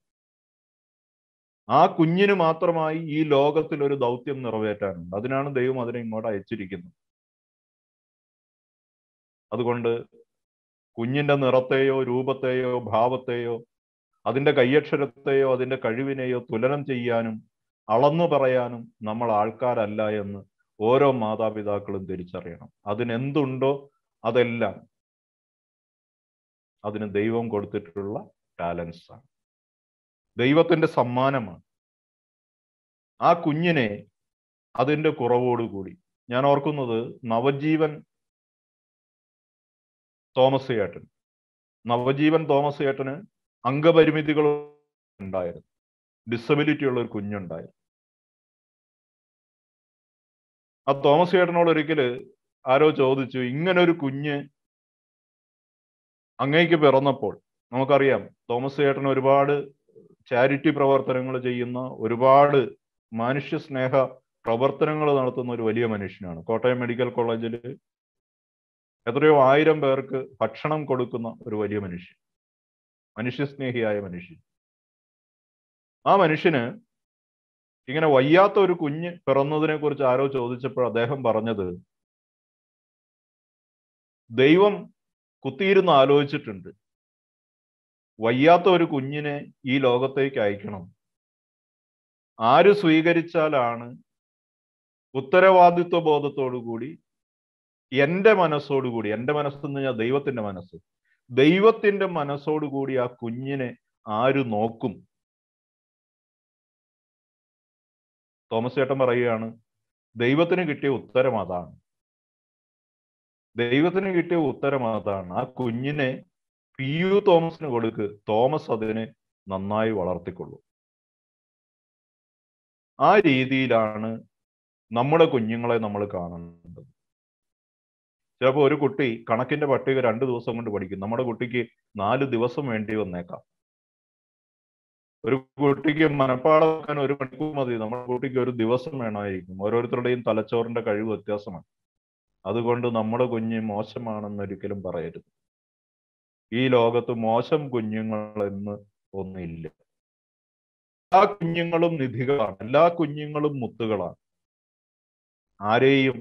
ആ കുഞ്ഞിന് മാത്രമായി ഈ ലോകത്തിൽ ഒരു ദൗത്യം നിറവേറ്റാനുണ്ട് അതിനാണ് ദൈവം അതിനെ ഇങ്ങോട്ട് അയച്ചിരിക്കുന്നത് അതുകൊണ്ട് കുഞ്ഞിന്റെ നിറത്തെയോ രൂപത്തെയോ ഭാവത്തെയോ അതിൻ്റെ കയ്യക്ഷരത്തെയോ അതിൻ്റെ കഴിവിനെയോ തുലനം ചെയ്യാനും അളന്നു പറയാനും നമ്മൾ ആൾക്കാരല്ല എന്ന് ഓരോ മാതാപിതാക്കളും തിരിച്ചറിയണം അതിനെന്തുണ്ടോ അതെല്ലാം അതിന് ദൈവം കൊടുത്തിട്ടുള്ള ടാലൻസാണ് ആണ് ദൈവത്തിന്റെ സമ്മാനമാണ് ആ കുഞ്ഞിനെ അതിൻ്റെ കുറവോടുകൂടി ഞാൻ ഓർക്കുന്നത് നവജീവൻ തോമസ് ഏട്ടൻ നവജീവൻ തോമസ് ഏട്ടന് അംഗപരിമിതികൾ ഉണ്ടായിരുന്നു ഡിസബിലിറ്റി ഉള്ള ഒരു കുഞ്ഞുണ്ടായിരുന്നു ആ തോമസ് ഏട്ടനോട് ഒരിക്കൽ ആരോ ചോദിച്ചു ഇങ്ങനെ ഒരു കുഞ്ഞ് അങ്ങേക്ക് പിറന്നപ്പോൾ നമുക്കറിയാം തോമസ് ഏട്ടൻ ഒരുപാട് ചാരിറ്റി പ്രവർത്തനങ്ങൾ ചെയ്യുന്ന ഒരുപാട് മനുഷ്യ സ്നേഹ പ്രവർത്തനങ്ങൾ നടത്തുന്ന ഒരു വലിയ മനുഷ്യനാണ് കോട്ടയം മെഡിക്കൽ കോളേജിൽ എത്രയോ ആയിരം പേർക്ക് ഭക്ഷണം കൊടുക്കുന്ന ഒരു വലിയ മനുഷ്യൻ മനുഷ്യസ്നേഹിയായ മനുഷ്യൻ ആ മനുഷ്യന് ഇങ്ങനെ വയ്യാത്ത ഒരു കുഞ്ഞ് പിറന്നതിനെ കുറിച്ച് ആരോ ചോദിച്ചപ്പോൾ അദ്ദേഹം പറഞ്ഞത് ദൈവം കുത്തിയിരുന്ന് ആലോചിച്ചിട്ടുണ്ട് വയ്യാത്ത ഒരു കുഞ്ഞിനെ ഈ ലോകത്തേക്ക് അയക്കണം ആര് സ്വീകരിച്ചാലാണ് ഉത്തരവാദിത്വ ബോധത്തോടു കൂടി എൻ്റെ മനസ്സോടുകൂടി എൻ്റെ മനസ്സെന്ന് പറഞ്ഞാൽ ദൈവത്തിൻ്റെ മനസ്സ് ദൈവത്തിൻ്റെ മനസ്സോടുകൂടി ആ കുഞ്ഞിനെ ആര് നോക്കും തോമസ് ചേട്ടൻ പറയുകയാണ് ദൈവത്തിന് കിട്ടിയ ഉത്തരം അതാണ് ദൈവത്തിന് കിട്ടിയ ഉത്തരം അതാണ് ആ കുഞ്ഞിനെ പി യു തോമസിന് കൊടുക്ക് തോമസ് അതിനെ നന്നായി വളർത്തിക്കൊള്ളൂ ആ രീതിയിലാണ് നമ്മുടെ കുഞ്ഞുങ്ങളെ നമ്മൾ കാണേണ്ടത് ചിലപ്പോൾ ഒരു കുട്ടി കണക്കിന്റെ പട്ടിക രണ്ട് ദിവസം കൊണ്ട് പഠിക്കും നമ്മുടെ കുട്ടിക്ക് നാല് ദിവസം വേണ്ടി വന്നേക്കാം ഒരു കുട്ടിക്ക് മനപ്പാടാക്കാൻ ഒരു മണിക്കൂർ മതി നമ്മുടെ കുട്ടിക്ക് ഒരു ദിവസം വേണമായിരിക്കും ഓരോരുത്തരുടെയും തലച്ചോറിന്റെ കഴിവ് വ്യത്യാസമാണ് അതുകൊണ്ട് നമ്മുടെ കുഞ്ഞ് മോശമാണെന്ന് ഒരിക്കലും പറയരുത് ഈ ലോകത്ത് മോശം കുഞ്ഞുങ്ങൾ എന്ന് ഒന്നില്ല എല്ലാ കുഞ്ഞുങ്ങളും നിധികളാണ് എല്ലാ കുഞ്ഞുങ്ങളും മുത്തുകളാണ് ആരെയും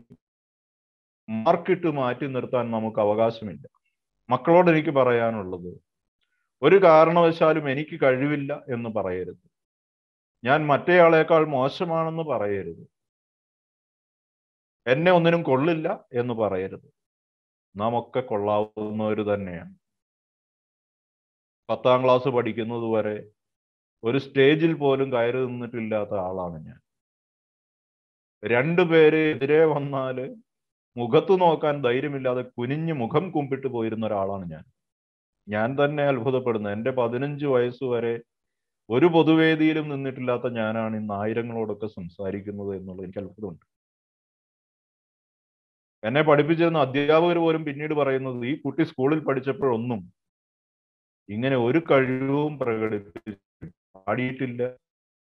മാർക്കിട്ട് മാറ്റി നിർത്താൻ നമുക്ക് അവകാശമില്ല മക്കളോട് എനിക്ക് പറയാനുള്ളത് ഒരു കാരണവശാലും എനിക്ക് കഴിവില്ല എന്ന് പറയരുത് ഞാൻ മറ്റേയാളേക്കാൾ മോശമാണെന്ന് പറയരുത് എന്നെ ഒന്നിനും കൊള്ളില്ല എന്ന് പറയരുത് നാം ഒക്കെ കൊള്ളാവുന്നവർ തന്നെയാണ് പത്താം ക്ലാസ് പഠിക്കുന്നത് വരെ ഒരു സ്റ്റേജിൽ പോലും കയറി നിന്നിട്ടില്ലാത്ത ആളാണ് ഞാൻ രണ്ടു പേര് എതിരെ വന്നാൽ മുഖത്തു നോക്കാൻ ധൈര്യമില്ലാതെ കുനിഞ്ഞ് മുഖം കുമ്പിട്ട് പോയിരുന്ന ഒരാളാണ് ഞാൻ ഞാൻ തന്നെ അത്ഭുതപ്പെടുന്നത് എൻ്റെ പതിനഞ്ച് വയസ്സുവരെ ഒരു പൊതുവേദിയിലും നിന്നിട്ടില്ലാത്ത ഞാനാണ് ഇന്ന് ആയിരങ്ങളോടൊക്കെ സംസാരിക്കുന്നത് എന്നുള്ളത് എനിക്ക് അത്ഭുതമുണ്ട് എന്നെ പഠിപ്പിച്ചിരുന്ന അധ്യാപകർ പോലും പിന്നീട് പറയുന്നത് ഈ കുട്ടി സ്കൂളിൽ പഠിച്ചപ്പോഴൊന്നും ഇങ്ങനെ ഒരു കഴിവും പ്രകടിപ്പിച്ചിട്ടില്ല പാടിയിട്ടില്ല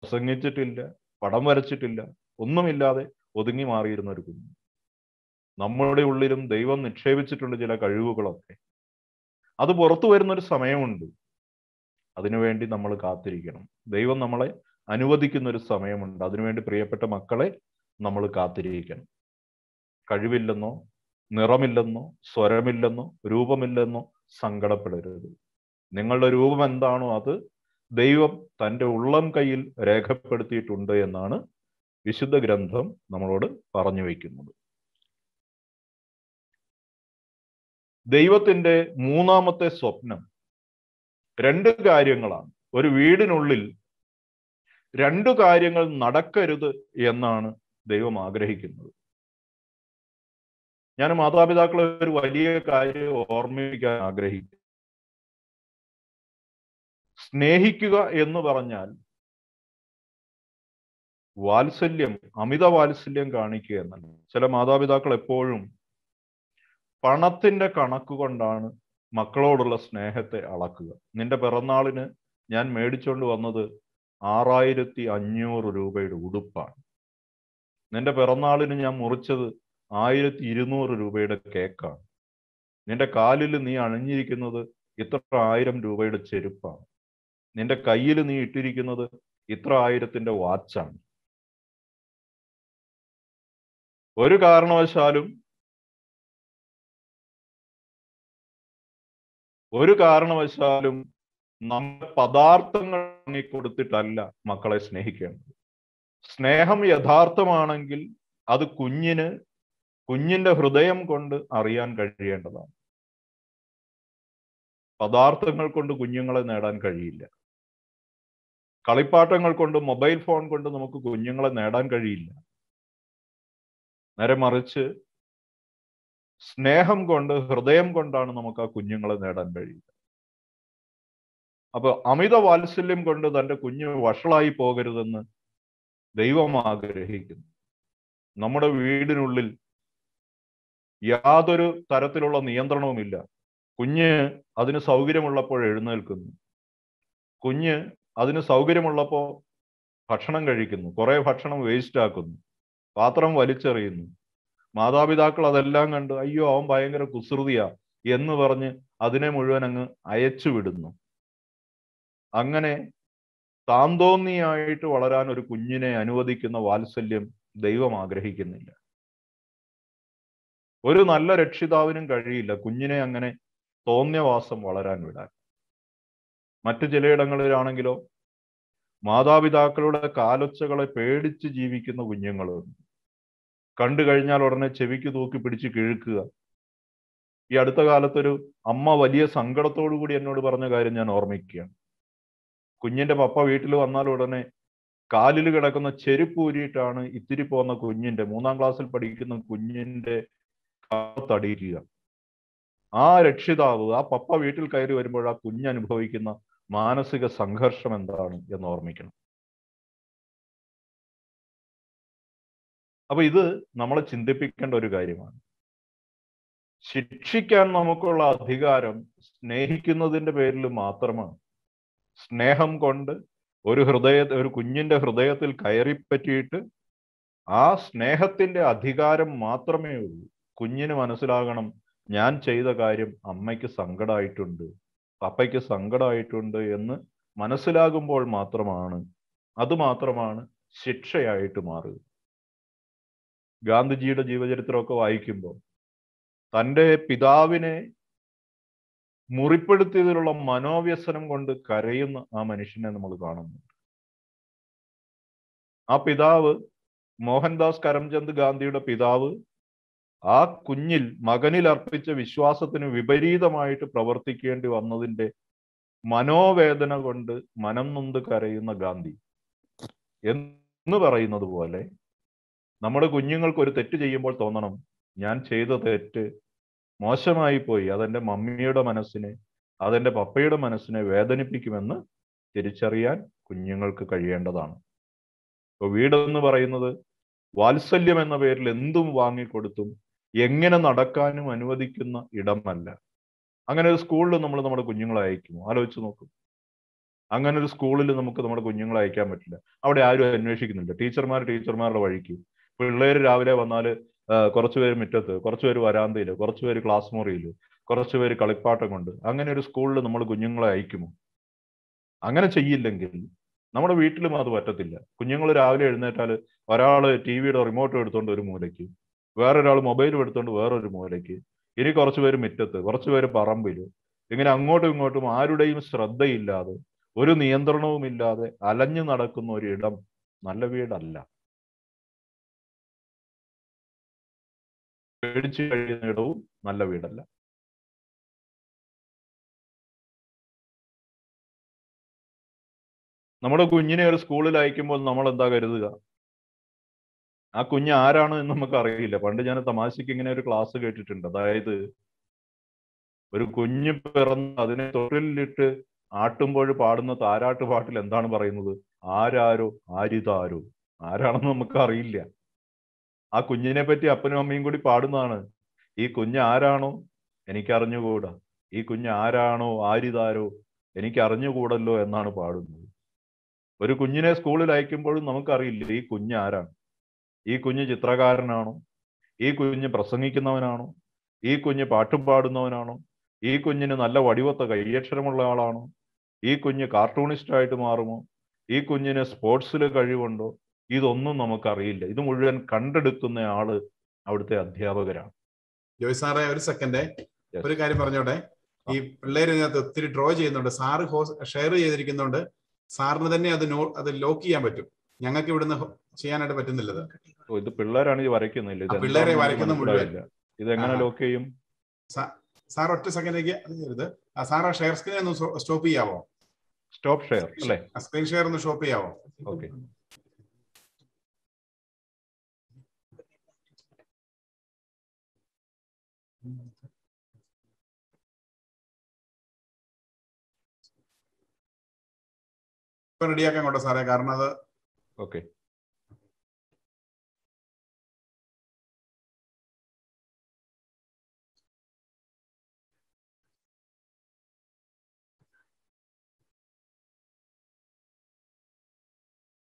പ്രസംഗിച്ചിട്ടില്ല പടം വരച്ചിട്ടില്ല ഒന്നുമില്ലാതെ ഒതുങ്ങി മാറിയിരുന്ന ഒരു കുഞ്ഞ് നമ്മുടെ ഉള്ളിലും ദൈവം നിക്ഷേപിച്ചിട്ടുണ്ട് ചില കഴിവുകളൊക്കെ അത് പുറത്തു വരുന്നൊരു സമയമുണ്ട് അതിനുവേണ്ടി നമ്മൾ കാത്തിരിക്കണം ദൈവം നമ്മളെ അനുവദിക്കുന്ന ഒരു സമയമുണ്ട് അതിനുവേണ്ടി പ്രിയപ്പെട്ട മക്കളെ നമ്മൾ കാത്തിരിക്കണം കഴിവില്ലെന്നോ നിറമില്ലെന്നോ സ്വരമില്ലെന്നോ രൂപമില്ലെന്നോ സങ്കടപ്പെടരുത് നിങ്ങളുടെ രൂപം എന്താണോ അത് ദൈവം തൻ്റെ ഉള്ളം കയ്യിൽ രേഖപ്പെടുത്തിയിട്ടുണ്ട് എന്നാണ് വിശുദ്ധ ഗ്രന്ഥം നമ്മളോട് പറഞ്ഞു വയ്ക്കുന്നത് ദൈവത്തിന്റെ മൂന്നാമത്തെ സ്വപ്നം രണ്ട് കാര്യങ്ങളാണ് ഒരു വീടിനുള്ളിൽ രണ്ടു കാര്യങ്ങൾ നടക്കരുത് എന്നാണ് ദൈവം ആഗ്രഹിക്കുന്നത് ഞാൻ മാതാപിതാക്കളെ ഒരു വലിയ കാര്യം ഓർമ്മിക്കാൻ ആഗ്രഹിക്കും സ്നേഹിക്കുക എന്ന് പറഞ്ഞാൽ വാത്സല്യം അമിത വാത്സല്യം കാണിക്കുക എന്നല്ല ചില മാതാപിതാക്കൾ എപ്പോഴും പണത്തിന്റെ കണക്ക് കൊണ്ടാണ് മക്കളോടുള്ള സ്നേഹത്തെ അളക്കുക നിന്റെ പിറന്നാളിന് ഞാൻ മേടിച്ചുകൊണ്ട് വന്നത് ആറായിരത്തി അഞ്ഞൂറ് രൂപയുടെ ഉടുപ്പാണ് നിന്റെ പിറന്നാളിന് ഞാൻ മുറിച്ചത് ആയിരത്തി ഇരുന്നൂറ് രൂപയുടെ കേക്കാണ് നിന്റെ കാലിൽ നീ അണിഞ്ഞിരിക്കുന്നത് ഇത്ര ആയിരം രൂപയുടെ ചെരുപ്പാണ് നിന്റെ കയ്യിൽ നീ ഇട്ടിരിക്കുന്നത് ഇത്ര ആയിരത്തിന്റെ വാച്ചാണ് ഒരു കാരണവശാലും ഒരു കാരണവശാലും നമ്മൾ പദാർത്ഥങ്ങൾ വാങ്ങിക്കൊടുത്തിട്ടല്ല മക്കളെ സ്നേഹിക്കേണ്ടത് സ്നേഹം യഥാർത്ഥമാണെങ്കിൽ അത് കുഞ്ഞിന് കുഞ്ഞിന്റെ ഹൃദയം കൊണ്ട് അറിയാൻ കഴിയേണ്ടതാണ് പദാർത്ഥങ്ങൾ കൊണ്ട് കുഞ്ഞുങ്ങളെ നേടാൻ കഴിയില്ല കളിപ്പാട്ടങ്ങൾ കൊണ്ട് മൊബൈൽ ഫോൺ കൊണ്ട് നമുക്ക് കുഞ്ഞുങ്ങളെ നേടാൻ കഴിയില്ല നേരെ മറിച്ച് സ്നേഹം കൊണ്ട് ഹൃദയം കൊണ്ടാണ് നമുക്ക് ആ കുഞ്ഞുങ്ങളെ നേടാൻ കഴിയുക അപ്പൊ അമിത വാത്സല്യം കൊണ്ട് തൻ്റെ കുഞ്ഞ് വഷളായി പോകരുതെന്ന് ദൈവം ആഗ്രഹിക്കുന്നു നമ്മുടെ വീടിനുള്ളിൽ യാതൊരു തരത്തിലുള്ള നിയന്ത്രണവുമില്ല കുഞ്ഞ് അതിന് സൗകര്യമുള്ളപ്പോൾ എഴുന്നേൽക്കുന്നു കുഞ്ഞ് അതിന് സൗകര്യമുള്ളപ്പോൾ ഭക്ഷണം കഴിക്കുന്നു കുറേ ഭക്ഷണം വേസ്റ്റ് ആക്കുന്നു പാത്രം വലിച്ചെറിയുന്നു മാതാപിതാക്കൾ അതെല്ലാം കണ്ട് അയ്യോ അവൻ ഭയങ്കര കുസൃതിയാ എന്ന് പറഞ്ഞ് അതിനെ മുഴുവൻ അങ്ങ് അയച്ചു വിടുന്നു അങ്ങനെ താന്തോന്നിയായിട്ട് വളരാൻ ഒരു കുഞ്ഞിനെ അനുവദിക്കുന്ന വാത്സല്യം ദൈവം ആഗ്രഹിക്കുന്നില്ല ഒരു നല്ല രക്ഷിതാവിനും കഴിയില്ല കുഞ്ഞിനെ അങ്ങനെ തോന്നിയവാസം വളരാൻ വിടാൻ മറ്റു ചിലയിടങ്ങളിലാണെങ്കിലോ മാതാപിതാക്കളുടെ കാലൊച്ചകളെ പേടിച്ച് ജീവിക്കുന്ന കുഞ്ഞുങ്ങളുണ്ട് കണ്ടു കഴിഞ്ഞാൽ ഉടനെ ചെവിക്ക് തൂക്കി പിടിച്ച് കിഴുക്കുക ഈ അടുത്ത കാലത്തൊരു അമ്മ വലിയ സങ്കടത്തോടു കൂടി എന്നോട് പറഞ്ഞ കാര്യം ഞാൻ ഓർമ്മിക്കുകയാണ് കുഞ്ഞിന്റെ പപ്പ വീട്ടിൽ വന്നാൽ ഉടനെ കാലിൽ കിടക്കുന്ന ചെരുപ്പ് ഊരിയിട്ടാണ് ഇത്തിരി പോകുന്ന കുഞ്ഞിന്റെ മൂന്നാം ക്ലാസ്സിൽ പഠിക്കുന്ന കുഞ്ഞിന്റെ തടിയിക്കുക ആ രക്ഷിതാവ് ആ പപ്പ വീട്ടിൽ കയറി വരുമ്പോൾ ആ കുഞ്ഞ് അനുഭവിക്കുന്ന മാനസിക സംഘർഷം എന്താണ് എന്ന് ഓർമ്മിക്കണം അപ്പൊ ഇത് നമ്മളെ ചിന്തിപ്പിക്കേണ്ട ഒരു കാര്യമാണ് ശിക്ഷിക്കാൻ നമുക്കുള്ള അധികാരം സ്നേഹിക്കുന്നതിൻ്റെ പേരിൽ മാത്രമാണ് സ്നേഹം കൊണ്ട് ഒരു ഹൃദയ ഒരു കുഞ്ഞിൻ്റെ ഹൃദയത്തിൽ കയറിപ്പറ്റിയിട്ട് ആ സ്നേഹത്തിൻ്റെ അധികാരം മാത്രമേ ഉള്ളൂ കുഞ്ഞിന് മനസ്സിലാകണം ഞാൻ ചെയ്ത കാര്യം അമ്മയ്ക്ക് സങ്കടമായിട്ടുണ്ട് അപ്പയ്ക്ക് സങ്കടമായിട്ടുണ്ട് എന്ന് മനസ്സിലാകുമ്പോൾ മാത്രമാണ് അത് മാത്രമാണ് ശിക്ഷയായിട്ട് മാറുക ഗാന്ധിജിയുടെ ജീവചരിത്രമൊക്കെ വായിക്കുമ്പോൾ തൻ്റെ പിതാവിനെ മുറിപ്പെടുത്തിയതിലുള്ള മനോവ്യസനം കൊണ്ട് കരയുന്ന ആ മനുഷ്യനെ നമ്മൾ കാണുന്നുണ്ട് ആ പിതാവ് മോഹൻദാസ് കരംചന്ദ് ഗാന്ധിയുടെ പിതാവ് ആ കുഞ്ഞിൽ മകനിൽ അർപ്പിച്ച വിശ്വാസത്തിന് വിപരീതമായിട്ട് പ്രവർത്തിക്കേണ്ടി വന്നതിൻ്റെ മനോവേദന കൊണ്ട് മനം നൊന്ത് കരയുന്ന ഗാന്ധി എന്ന് പറയുന്നത് പോലെ നമ്മുടെ കുഞ്ഞുങ്ങൾക്ക് ഒരു തെറ്റ് ചെയ്യുമ്പോൾ തോന്നണം ഞാൻ ചെയ്ത തെറ്റ് മോശമായി പോയി അതെൻ്റെ മമ്മിയുടെ മനസ്സിനെ അതെൻ്റെ പപ്പയുടെ മനസ്സിനെ വേദനിപ്പിക്കുമെന്ന് തിരിച്ചറിയാൻ കുഞ്ഞുങ്ങൾക്ക് കഴിയേണ്ടതാണ് ഇപ്പോൾ വീടെന്ന് പറയുന്നത് വാത്സല്യം എന്ന പേരിൽ എന്തും വാങ്ങിക്കൊടുത്തും എങ്ങനെ നടക്കാനും അനുവദിക്കുന്ന ഇടമല്ല അങ്ങനെ ഒരു സ്കൂളിൽ നമ്മൾ നമ്മുടെ കുഞ്ഞുങ്ങളെ അയക്കുമോ ആലോചിച്ച് നോക്കും അങ്ങനെ ഒരു സ്കൂളിൽ നമുക്ക് നമ്മുടെ കുഞ്ഞുങ്ങളെ അയക്കാൻ പറ്റില്ല അവിടെ ആരും അന്വേഷിക്കുന്നില്ല ടീച്ചർമാർ ടീച്ചർമാരുടെ വഴിക്ക് പിള്ളേർ രാവിലെ വന്നാൽ കുറച്ചുപേര് മുറ്റത്ത് കുറച്ചുപേര് വരാന്തയിൽ കുറച്ചുപേര് ക്ലാസ് മുറിയിൽ കുറച്ചുപേര് കളിപ്പാട്ടം കൊണ്ട് അങ്ങനെ ഒരു സ്കൂളിൽ നമ്മൾ കുഞ്ഞുങ്ങളെ അയക്കുമോ അങ്ങനെ ചെയ്യില്ലെങ്കിൽ നമ്മുടെ വീട്ടിലും അത് പറ്റത്തില്ല കുഞ്ഞുങ്ങൾ രാവിലെ എഴുന്നേറ്റാൽ ഒരാൾ ടി വിയുടെ റിമോട്ട് എടുത്തുകൊണ്ട് ഒരു മൂലയ്ക്ക് വേറൊരാൾ മൊബൈലും എടുത്തുകൊണ്ട് വേറൊരു മൂലയ്ക്ക് ഇനി കുറച്ചുപേര് മുറ്റത്ത് കുറച്ചുപേര് പറമ്പിൽ ഇങ്ങനെ അങ്ങോട്ടും ഇങ്ങോട്ടും ആരുടെയും ശ്രദ്ധയില്ലാതെ ഒരു നിയന്ത്രണവും ഇല്ലാതെ അലഞ്ഞു നടക്കുന്ന ഒരു ഇടം നല്ല വീടല്ല പേടിച്ചു കഴിയുന്ന ഇടവും നല്ല വീടല്ല നമ്മുടെ കുഞ്ഞിനെ ഒരു സ്കൂളിൽ അയക്കുമ്പോൾ നമ്മൾ എന്താ കരുതുക ആ കുഞ്ഞ് ആരാണ് എന്ന് നമുക്ക് അറിയില്ല പണ്ട് ഞാൻ തമാശയ്ക്ക് ഇങ്ങനെ ഒരു ക്ലാസ് കേട്ടിട്ടുണ്ട് അതായത് ഒരു കുഞ്ഞ് പിറന്ന് അതിനെ തൊഴിലിട്ട് ആട്ടുമ്പോൾ പാടുന്ന താരാട്ട് പാട്ടിൽ എന്താണ് പറയുന്നത് ആരാരോ ആരിതാരോ ആരാണെന്ന് നമുക്ക് അറിയില്ല ആ കുഞ്ഞിനെ പറ്റി അപ്പനും അമ്മയും കൂടി പാടുന്നതാണ് ഈ കുഞ്ഞ് ആരാണോ എനിക്കറിഞ്ഞുകൂടാ ഈ കുഞ്ഞ് ആരാണോ ആരിതാരോ എനിക്കറിഞ്ഞുകൂടല്ലോ എന്നാണ് പാടുന്നത് ഒരു കുഞ്ഞിനെ സ്കൂളിൽ അയക്കുമ്പോഴും നമുക്കറിയില്ല ഈ കുഞ്ഞ് ആരാണ് ഈ കുഞ്ഞ് ചിത്രകാരനാണോ ഈ കുഞ്ഞ് പ്രസംഗിക്കുന്നവനാണോ ഈ കുഞ്ഞ് പാട്ടും പാടുന്നവനാണോ ഈ കുഞ്ഞിന് നല്ല വടിവത്ത കയ്യക്ഷരമുള്ള ആളാണോ ഈ കുഞ്ഞ് കാർട്ടൂണിസ്റ്റ് ആയിട്ട് മാറുമോ ഈ കുഞ്ഞിന് സ്പോർട്സിൽ കഴിവുണ്ടോ ഇതൊന്നും നമുക്കറിയില്ല ഇത് മുഴുവൻ കണ്ടെടുക്കുന്ന ആള് അവിടുത്തെ അധ്യാപകരാണ് ജോയ് സാറേ ഒരു സെക്കൻഡ് ഒരു കാര്യം പറഞ്ഞോട്ടെ ഈ പിള്ളേർ ഇതിനകത്ത് ഒത്തിരി ഡ്രോ ചെയ്യുന്നുണ്ട് സാറ് ഷെയർ ചെയ്തിരിക്കുന്നുണ്ട് സാറിന് തന്നെ അത് നോ അത് ലോക്ക് ചെയ്യാൻ പറ്റും ഞങ്ങൾക്ക് ഇവിടുന്ന് ചെയ്യാനായിട്ട് പറ്റുന്നില്ല ഇത് പിള്ളേരാണ് ഈ വരയ്ക്കുന്നില്ല പിള്ളേരെ വരയ്ക്കുന്ന മുഴുവൻ ഇത് എങ്ങനെ ലോക്ക് ചെയ്യും സാർ ഒറ്റ സെക്കൻഡിലേക്ക് അത് ആ സാർ ആ ഷെയർ സ്ക്രീൻ ഒന്ന് സ്റ്റോപ്പ് ചെയ്യാവോ സ്റ്റോപ്പ് ഷെയർ അല്ലേ സ്ക്രീൻ ഷെയർ ഒന്ന് സ്റ്റോപ്പ് ചെയ്യാവോ ഓക്കെ ഇപ്പൊ റെഡിയാക്കാൻ കൊണ്ടോ സാറേ കാരണം അത് ഓക്കെ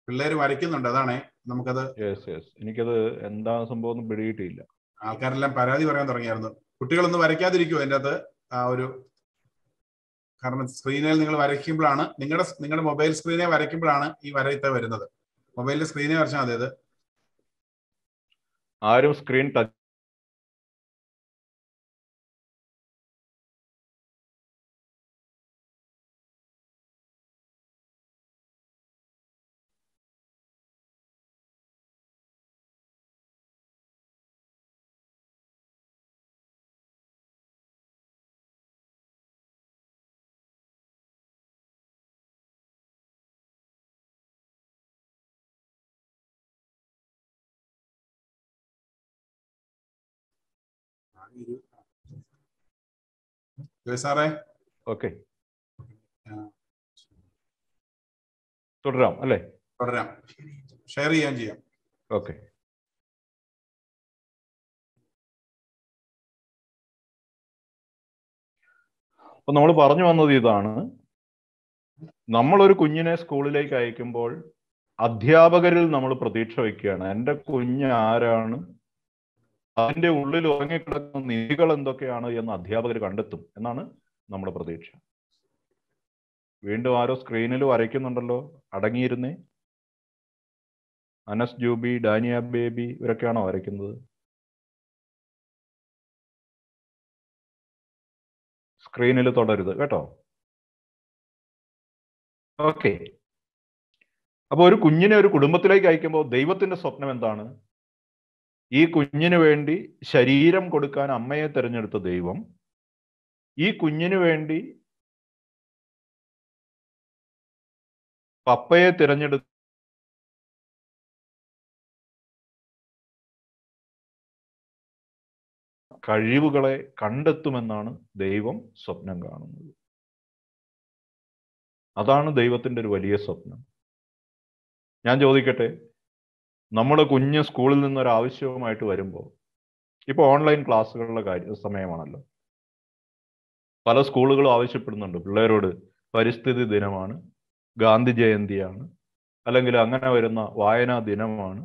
പിള്ളേർ വരയ്ക്കുന്നുണ്ട് അതാണേ നമുക്കത് യെസ് യെസ് എനിക്കത് എന്താ സംഭവം ഒന്നും ആൾക്കാരെല്ലാം പരാതി പറയാൻ തുടങ്ങിയായിരുന്നു കുട്ടികളൊന്നും വരയ്ക്കാതിരിക്കുമോ എൻ്റെ അത് ആ ഒരു കാരണം സ്ക്രീനിൽ നിങ്ങൾ വരയ്ക്കുമ്പോഴാണ് നിങ്ങളുടെ നിങ്ങളുടെ മൊബൈൽ സ്ക്രീനെ വരയ്ക്കുമ്പോഴാണ് ഈ വരയിത്ത വരുന്നത് മൊബൈലിന്റെ സ്ക്രീനെ വരച്ചാൽ അതായത് ആരും സ്ക്രീൻ ടച്ച് തുടരാം അല്ലേ തുടരാം ഷെയർ ചെയ്യാൻ ചെയ്യാം ഓക്കെ അപ്പൊ നമ്മൾ പറഞ്ഞു വന്നത് ഇതാണ് നമ്മളൊരു കുഞ്ഞിനെ സ്കൂളിലേക്ക് അയക്കുമ്പോൾ അധ്യാപകരിൽ നമ്മൾ പ്രതീക്ഷ വയ്ക്കുകയാണ് എൻ്റെ കുഞ്ഞ് ആരാണ് അതിന്റെ ഉള്ളിൽ ഉറങ്ങിക്കിടക്കുന്ന നിധികൾ എന്തൊക്കെയാണ് എന്ന് അധ്യാപകർ കണ്ടെത്തും എന്നാണ് നമ്മുടെ പ്രതീക്ഷ വീണ്ടും ആരോ സ്ക്രീനിൽ വരയ്ക്കുന്നുണ്ടല്ലോ അടങ്ങിയിരുന്നേ അനസ് ജൂബി ഡാനിയ ബേബി ഇവരൊക്കെയാണോ വരയ്ക്കുന്നത് സ്ക്രീനിൽ തുടരുത് കേട്ടോ ഓക്കെ അപ്പോൾ ഒരു കുഞ്ഞിനെ ഒരു കുടുംബത്തിലേക്ക് അയക്കുമ്പോൾ ദൈവത്തിന്റെ സ്വപ്നം എന്താണ് ഈ കുഞ്ഞിനു വേണ്ടി ശരീരം കൊടുക്കാൻ അമ്മയെ തിരഞ്ഞെടുത്ത ദൈവം ഈ കുഞ്ഞിനു വേണ്ടി പപ്പയെ തിരഞ്ഞെടുത്ത കഴിവുകളെ കണ്ടെത്തുമെന്നാണ് ദൈവം സ്വപ്നം കാണുന്നത് അതാണ് ദൈവത്തിൻ്റെ ഒരു വലിയ സ്വപ്നം ഞാൻ ചോദിക്കട്ടെ നമ്മുടെ കുഞ്ഞ് സ്കൂളിൽ നിന്നൊരു ആവശ്യവുമായിട്ട് വരുമ്പോൾ ഇപ്പോൾ ഓൺലൈൻ ക്ലാസ്സുകളുടെ കാര്യ സമയമാണല്ലോ പല സ്കൂളുകളും ആവശ്യപ്പെടുന്നുണ്ട് പിള്ളേരോട് പരിസ്ഥിതി ദിനമാണ് ഗാന്ധി ജയന്തിയാണ് അല്ലെങ്കിൽ അങ്ങനെ വരുന്ന വായനാ ദിനമാണ്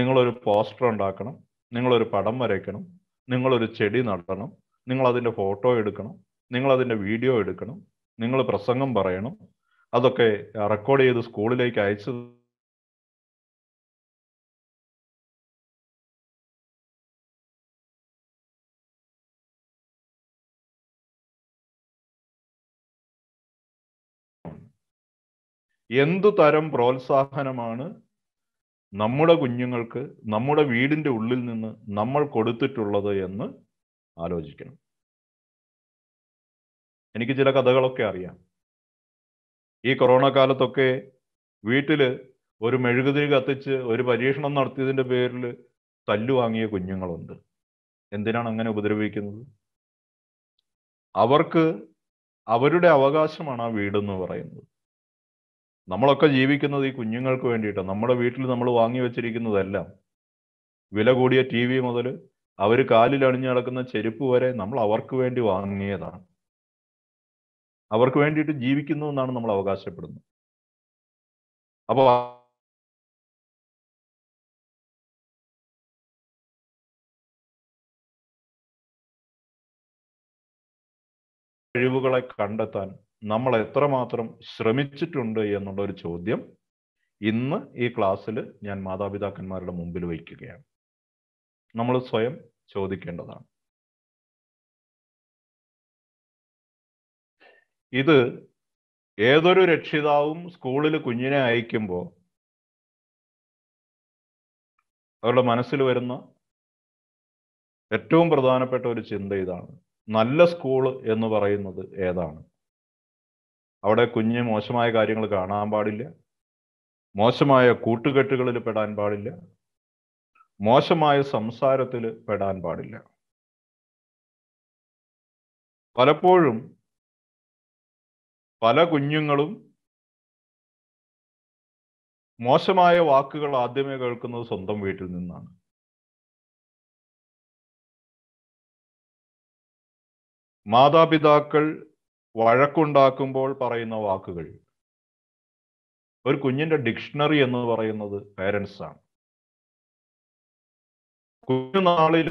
നിങ്ങളൊരു പോസ്റ്റർ ഉണ്ടാക്കണം നിങ്ങളൊരു പടം വരയ്ക്കണം നിങ്ങളൊരു ചെടി നടണം നിങ്ങൾ ഫോട്ടോ എടുക്കണം നിങ്ങൾ വീഡിയോ എടുക്കണം നിങ്ങൾ പ്രസംഗം പറയണം അതൊക്കെ റെക്കോർഡ് ചെയ്ത് സ്കൂളിലേക്ക് അയച്ചു എന്തു തരം പ്രോത്സാഹനമാണ് നമ്മുടെ കുഞ്ഞുങ്ങൾക്ക് നമ്മുടെ വീടിൻ്റെ ഉള്ളിൽ നിന്ന് നമ്മൾ കൊടുത്തിട്ടുള്ളത് എന്ന് ആലോചിക്കണം എനിക്ക് ചില കഥകളൊക്കെ അറിയാം ഈ കൊറോണ കാലത്തൊക്കെ വീട്ടിൽ ഒരു മെഴുകുതിരി കത്തിച്ച് ഒരു പരീക്ഷണം നടത്തിയതിൻ്റെ പേരിൽ തല്ലു വാങ്ങിയ കുഞ്ഞുങ്ങളുണ്ട് എന്തിനാണ് അങ്ങനെ ഉപദ്രവിക്കുന്നത് അവർക്ക് അവരുടെ അവകാശമാണ് ആ വീടെന്ന് പറയുന്നത് നമ്മളൊക്കെ ജീവിക്കുന്നത് ഈ കുഞ്ഞുങ്ങൾക്ക് വേണ്ടിയിട്ട് നമ്മുടെ വീട്ടിൽ നമ്മൾ വാങ്ങി വെച്ചിരിക്കുന്നതെല്ലാം വില കൂടിയ ടി വി മുതൽ അവർ കാലിൽ അണിഞ്ഞു നടക്കുന്ന ചെരുപ്പ് വരെ നമ്മൾ അവർക്ക് വേണ്ടി വാങ്ങിയതാണ് അവർക്ക് വേണ്ടിയിട്ട് ജീവിക്കുന്നു എന്നാണ് നമ്മൾ അവകാശപ്പെടുന്നത് അപ്പോൾ കഴിവുകളെ കണ്ടെത്താൻ നമ്മൾ എത്രമാത്രം ശ്രമിച്ചിട്ടുണ്ട് എന്നുള്ള ഒരു ചോദ്യം ഇന്ന് ഈ ക്ലാസ്സിൽ ഞാൻ മാതാപിതാക്കന്മാരുടെ മുമ്പിൽ വയ്ക്കുകയാണ് നമ്മൾ സ്വയം ചോദിക്കേണ്ടതാണ് ഇത് ഏതൊരു രക്ഷിതാവും സ്കൂളിൽ കുഞ്ഞിനെ അയക്കുമ്പോൾ അവരുടെ മനസ്സിൽ വരുന്ന ഏറ്റവും പ്രധാനപ്പെട്ട ഒരു ചിന്ത ഇതാണ് നല്ല സ്കൂൾ എന്ന് പറയുന്നത് ഏതാണ് അവിടെ കുഞ്ഞ് മോശമായ കാര്യങ്ങൾ കാണാൻ പാടില്ല മോശമായ കൂട്ടുകെട്ടുകളിൽ പെടാൻ പാടില്ല മോശമായ സംസാരത്തിൽ പെടാൻ പാടില്ല പലപ്പോഴും പല കുഞ്ഞുങ്ങളും മോശമായ വാക്കുകൾ ആദ്യമേ കേൾക്കുന്നത് സ്വന്തം വീട്ടിൽ നിന്നാണ് മാതാപിതാക്കൾ വഴക്കുണ്ടാക്കുമ്പോൾ പറയുന്ന വാക്കുകൾ ഒരു കുഞ്ഞിന്റെ ഡിക്ഷണറി എന്ന് പറയുന്നത് പേരൻസാണ് ആണ് കുഞ്ഞുനാളിൽ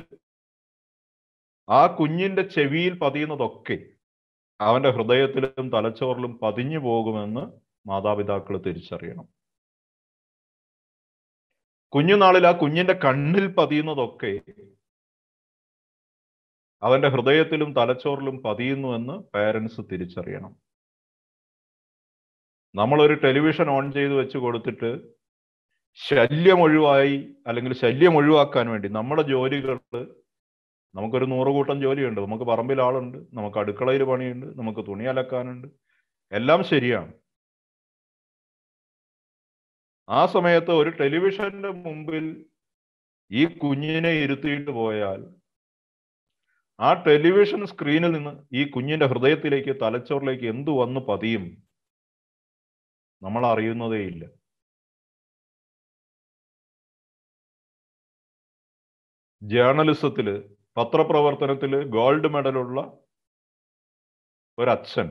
ആ കുഞ്ഞിന്റെ ചെവിയിൽ പതിയുന്നതൊക്കെ അവന്റെ ഹൃദയത്തിലും തലച്ചോറിലും പതിഞ്ഞു പോകുമെന്ന് മാതാപിതാക്കൾ തിരിച്ചറിയണം കുഞ്ഞുനാളിൽ ആ കുഞ്ഞിന്റെ കണ്ണിൽ പതിയുന്നതൊക്കെ അവന്റെ ഹൃദയത്തിലും തലച്ചോറിലും എന്ന് പേരൻസ് തിരിച്ചറിയണം നമ്മളൊരു ടെലിവിഷൻ ഓൺ ചെയ്ത് വെച്ച് കൊടുത്തിട്ട് ശല്യം ഒഴിവായി അല്ലെങ്കിൽ ശല്യം ഒഴിവാക്കാൻ വേണ്ടി നമ്മുടെ ജോലികൾ നമുക്കൊരു നൂറുകൂട്ടം ജോലിയുണ്ട് നമുക്ക് പറമ്പിൽ ആളുണ്ട് നമുക്ക് അടുക്കളയിൽ പണിയുണ്ട് നമുക്ക് തുണി അലക്കാനുണ്ട് എല്ലാം ശരിയാണ് ആ സമയത്ത് ഒരു ടെലിവിഷന്റെ മുമ്പിൽ ഈ കുഞ്ഞിനെ ഇരുത്തിയിട്ട് പോയാൽ ആ ടെലിവിഷൻ സ്ക്രീനിൽ നിന്ന് ഈ കുഞ്ഞിന്റെ ഹൃദയത്തിലേക്ക് തലച്ചോറിലേക്ക് എന്തു വന്ന് പതിയും നമ്മൾ അറിയുന്നതേയില്ല ജേർണലിസത്തിൽ പത്രപ്രവർത്തനത്തിൽ ഗോൾഡ് മെഡലുള്ള ഒരച്ഛൻ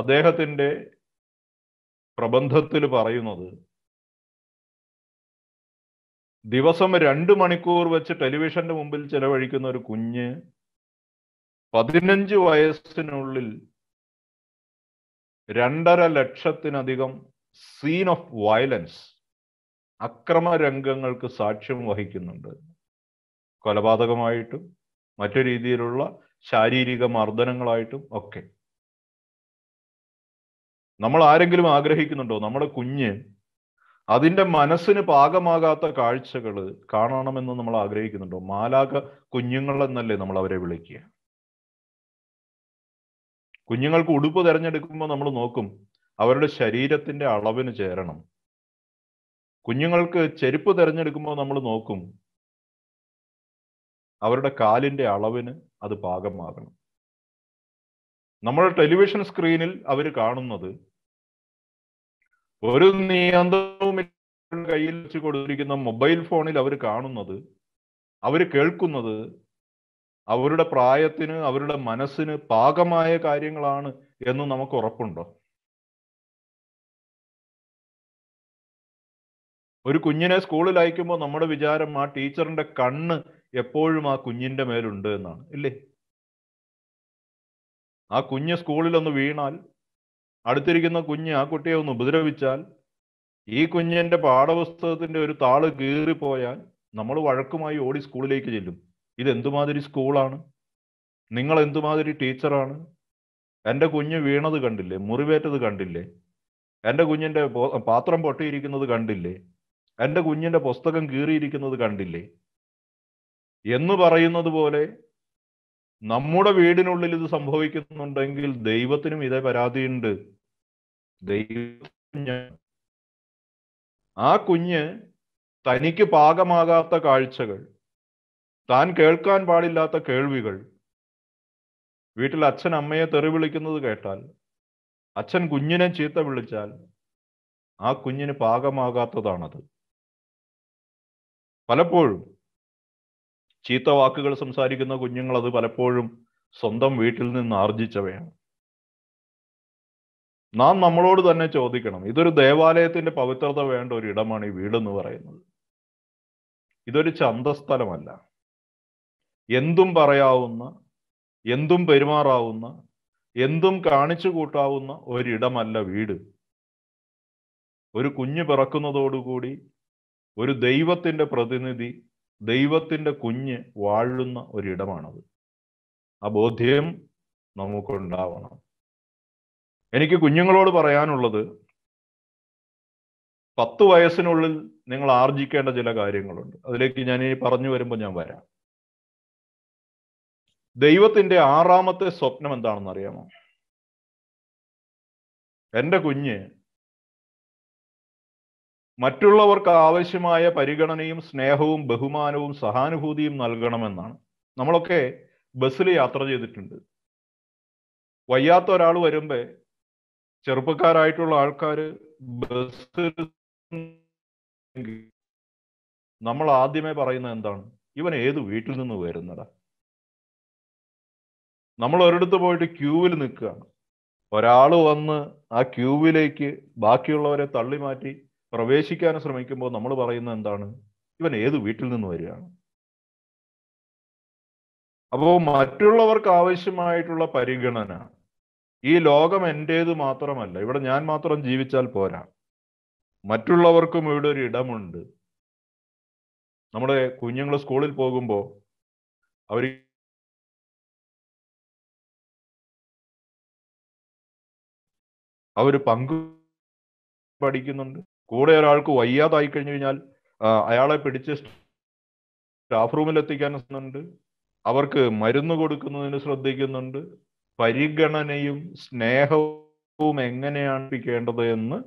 അദ്ദേഹത്തിൻ്റെ പ്രബന്ധത്തിൽ പറയുന്നത് ദിവസം രണ്ട് മണിക്കൂർ വെച്ച് ടെലിവിഷന്റെ മുമ്പിൽ ചെലവഴിക്കുന്ന ഒരു കുഞ്ഞ് പതിനഞ്ച് വയസ്സിനുള്ളിൽ രണ്ടര ലക്ഷത്തിനധികം സീൻ ഓഫ് വയലൻസ് അക്രമ രംഗങ്ങൾക്ക് സാക്ഷ്യം വഹിക്കുന്നുണ്ട് കൊലപാതകമായിട്ടും മറ്റു രീതിയിലുള്ള ശാരീരിക മർദ്ദനങ്ങളായിട്ടും ഒക്കെ നമ്മൾ ആരെങ്കിലും ആഗ്രഹിക്കുന്നുണ്ടോ നമ്മുടെ കുഞ്ഞ് അതിന്റെ മനസ്സിന് പാകമാകാത്ത കാഴ്ചകൾ കാണണമെന്ന് നമ്മൾ ആഗ്രഹിക്കുന്നുണ്ടോ മാലാക കുഞ്ഞുങ്ങൾ എന്നല്ലേ നമ്മൾ അവരെ വിളിക്കുക കുഞ്ഞുങ്ങൾക്ക് ഉടുപ്പ് തിരഞ്ഞെടുക്കുമ്പോൾ നമ്മൾ നോക്കും അവരുടെ ശരീരത്തിന്റെ അളവിന് ചേരണം കുഞ്ഞുങ്ങൾക്ക് ചെരുപ്പ് തിരഞ്ഞെടുക്കുമ്പോൾ നമ്മൾ നോക്കും അവരുടെ കാലിന്റെ അളവിന് അത് പാകമാകണം നമ്മൾ ടെലിവിഷൻ സ്ക്രീനിൽ അവർ കാണുന്നത് ഒരു നിയന്ത്രണവും കയ്യിൽ വെച്ച് കൊടുത്തിരിക്കുന്ന മൊബൈൽ ഫോണിൽ അവർ കാണുന്നത് അവർ കേൾക്കുന്നത് അവരുടെ പ്രായത്തിന് അവരുടെ മനസ്സിന് പാകമായ കാര്യങ്ങളാണ് എന്ന് നമുക്ക് ഉറപ്പുണ്ടോ ഒരു കുഞ്ഞിനെ സ്കൂളിൽ അയക്കുമ്പോൾ നമ്മുടെ വിചാരം ആ ടീച്ചറിന്റെ കണ്ണ് എപ്പോഴും ആ കുഞ്ഞിന്റെ മേലുണ്ട് എന്നാണ് ഇല്ലേ ആ കുഞ്ഞ് സ്കൂളിലൊന്ന് വീണാൽ അടുത്തിരിക്കുന്ന കുഞ്ഞ് ആ കുട്ടിയെ ഒന്ന് ഉപദ്രവിച്ചാൽ ഈ കുഞ്ഞിന്റെ പാഠപുസ്തകത്തിൻ്റെ ഒരു താള് കീറിപ്പോയാൽ നമ്മൾ വഴക്കുമായി ഓടി സ്കൂളിലേക്ക് ചെല്ലും ഇതെന്തുമാതിരി സ്കൂളാണ് നിങ്ങൾ എന്തുമാതിരി ടീച്ചറാണ് എൻ്റെ കുഞ്ഞ് വീണത് കണ്ടില്ലേ മുറിവേറ്റത് കണ്ടില്ലേ എൻ്റെ കുഞ്ഞിൻ്റെ പാത്രം പൊട്ടിയിരിക്കുന്നത് കണ്ടില്ലേ എൻ്റെ കുഞ്ഞിൻ്റെ പുസ്തകം കീറിയിരിക്കുന്നത് കണ്ടില്ലേ എന്ന് പറയുന്നത് പോലെ നമ്മുടെ വീടിനുള്ളിൽ ഇത് സംഭവിക്കുന്നുണ്ടെങ്കിൽ ദൈവത്തിനും ഇതേ പരാതിയുണ്ട് ദൈവം ആ കുഞ്ഞ് തനിക്ക് പാകമാകാത്ത കാഴ്ചകൾ താൻ കേൾക്കാൻ പാടില്ലാത്ത കേൾവികൾ വീട്ടിൽ അച്ഛൻ അമ്മയെ തെറി വിളിക്കുന്നത് കേട്ടാൽ അച്ഛൻ കുഞ്ഞിനെ ചീത്ത വിളിച്ചാൽ ആ കുഞ്ഞിന് പാകമാകാത്തതാണത് പലപ്പോഴും ചീത്ത വാക്കുകൾ സംസാരിക്കുന്ന കുഞ്ഞുങ്ങൾ അത് പലപ്പോഴും സ്വന്തം വീട്ടിൽ നിന്ന് ആർജിച്ചവയാണ് നാം നമ്മളോട് തന്നെ ചോദിക്കണം ഇതൊരു ദേവാലയത്തിന്റെ പവിത്രത വേണ്ട ഒരു ഇടമാണ് ഈ വീടെന്ന് പറയുന്നത് ഇതൊരു ചന്തസ്ഥലമല്ല എന്തും പറയാവുന്ന എന്തും പെരുമാറാവുന്ന എന്തും കാണിച്ചു കൂട്ടാവുന്ന ഒരിടമല്ല വീട് ഒരു കുഞ്ഞു പിറക്കുന്നതോടുകൂടി ഒരു ദൈവത്തിൻ്റെ പ്രതിനിധി ദൈവത്തിൻ്റെ കുഞ്ഞ് വാഴുന്ന ഒരിടമാണത് ആ ബോധ്യം നമുക്കുണ്ടാവണം എനിക്ക് കുഞ്ഞുങ്ങളോട് പറയാനുള്ളത് പത്ത് വയസ്സിനുള്ളിൽ നിങ്ങൾ ആർജിക്കേണ്ട ചില കാര്യങ്ങളുണ്ട് അതിലേക്ക് ഞാൻ ഈ പറഞ്ഞു വരുമ്പോൾ ഞാൻ വരാം ദൈവത്തിന്റെ ആറാമത്തെ സ്വപ്നം എന്താണെന്ന് അറിയാമോ എൻ്റെ കുഞ്ഞ് മറ്റുള്ളവർക്ക് ആവശ്യമായ പരിഗണനയും സ്നേഹവും ബഹുമാനവും സഹാനുഭൂതിയും നൽകണമെന്നാണ് നമ്മളൊക്കെ ബസ്സിൽ യാത്ര ചെയ്തിട്ടുണ്ട് വയ്യാത്ത ഒരാൾ വരുമ്പോൾ ചെറുപ്പക്കാരായിട്ടുള്ള ആൾക്കാർ ബസ്സിൽ നമ്മൾ ആദ്യമേ പറയുന്ന എന്താണ് ഇവൻ ഏത് വീട്ടിൽ നിന്ന് വരുന്നതാ നമ്മൾ ഒരിടത്ത് പോയിട്ട് ക്യൂവിൽ നിൽക്കുകയാണ് ഒരാൾ വന്ന് ആ ക്യൂവിലേക്ക് ബാക്കിയുള്ളവരെ തള്ളി മാറ്റി പ്രവേശിക്കാൻ ശ്രമിക്കുമ്പോൾ നമ്മൾ പറയുന്നത് എന്താണ് ഇവൻ ഏത് വീട്ടിൽ നിന്ന് വരികയാണ് അപ്പോൾ മറ്റുള്ളവർക്ക് ആവശ്യമായിട്ടുള്ള പരിഗണന ഈ ലോകം എൻ്റേത് മാത്രമല്ല ഇവിടെ ഞാൻ മാത്രം ജീവിച്ചാൽ പോരാ മറ്റുള്ളവർക്കും ഇവിടെ ഒരു ഇടമുണ്ട് നമ്മുടെ കുഞ്ഞുങ്ങൾ സ്കൂളിൽ പോകുമ്പോൾ അവർ അവർ പങ്കു പഠിക്കുന്നുണ്ട് കൂടെ ഒരാൾക്ക് വയ്യാതായി കഴിഞ്ഞു കഴിഞ്ഞാൽ അയാളെ പിടിച്ച് സ്റ്റാഫ് റൂമിൽ എത്തിക്കാനുണ്ട് അവർക്ക് മരുന്ന് കൊടുക്കുന്നതിന് ശ്രദ്ധിക്കുന്നുണ്ട് പരിഗണനയും സ്നേഹവും എങ്ങനെയാണ് പിക്കേണ്ടത് എന്ന്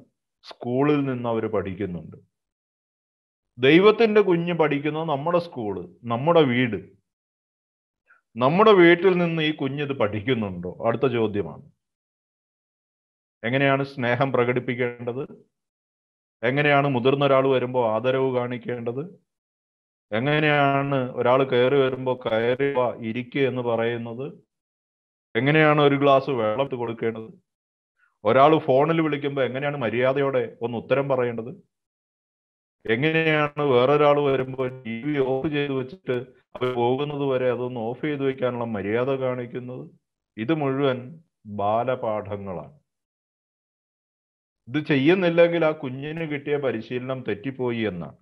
സ്കൂളിൽ നിന്ന് അവർ പഠിക്കുന്നുണ്ട് ദൈവത്തിന്റെ കുഞ്ഞ് പഠിക്കുന്ന നമ്മുടെ സ്കൂള് നമ്മുടെ വീട് നമ്മുടെ വീട്ടിൽ നിന്ന് ഈ കുഞ്ഞ് ഇത് പഠിക്കുന്നുണ്ടോ അടുത്ത ചോദ്യമാണ് എങ്ങനെയാണ് സ്നേഹം പ്രകടിപ്പിക്കേണ്ടത് എങ്ങനെയാണ് മുതിർന്ന ഒരാൾ വരുമ്പോൾ ആദരവ് കാണിക്കേണ്ടത് എങ്ങനെയാണ് ഒരാൾ കയറി വരുമ്പോൾ കയറി വാ ഇരിക്കുക എന്ന് പറയുന്നത് എങ്ങനെയാണ് ഒരു ഗ്ലാസ് വെള്ളം കൊടുക്കേണ്ടത് ഒരാൾ ഫോണിൽ വിളിക്കുമ്പോൾ എങ്ങനെയാണ് മര്യാദയോടെ ഒന്ന് ഉത്തരം പറയേണ്ടത് എങ്ങനെയാണ് വേറൊരാൾ വരുമ്പോൾ ടി വി ഓഫ് ചെയ്ത് വെച്ചിട്ട് അവർ പോകുന്നത് വരെ അതൊന്ന് ഓഫ് ചെയ്ത് വെക്കാനുള്ള മര്യാദ കാണിക്കുന്നത് ഇത് മുഴുവൻ ബാലപാഠങ്ങളാണ് ഇത് ചെയ്യുന്നില്ലെങ്കിൽ ആ കുഞ്ഞിന് കിട്ടിയ പരിശീലനം തെറ്റിപ്പോയി എന്നാണ്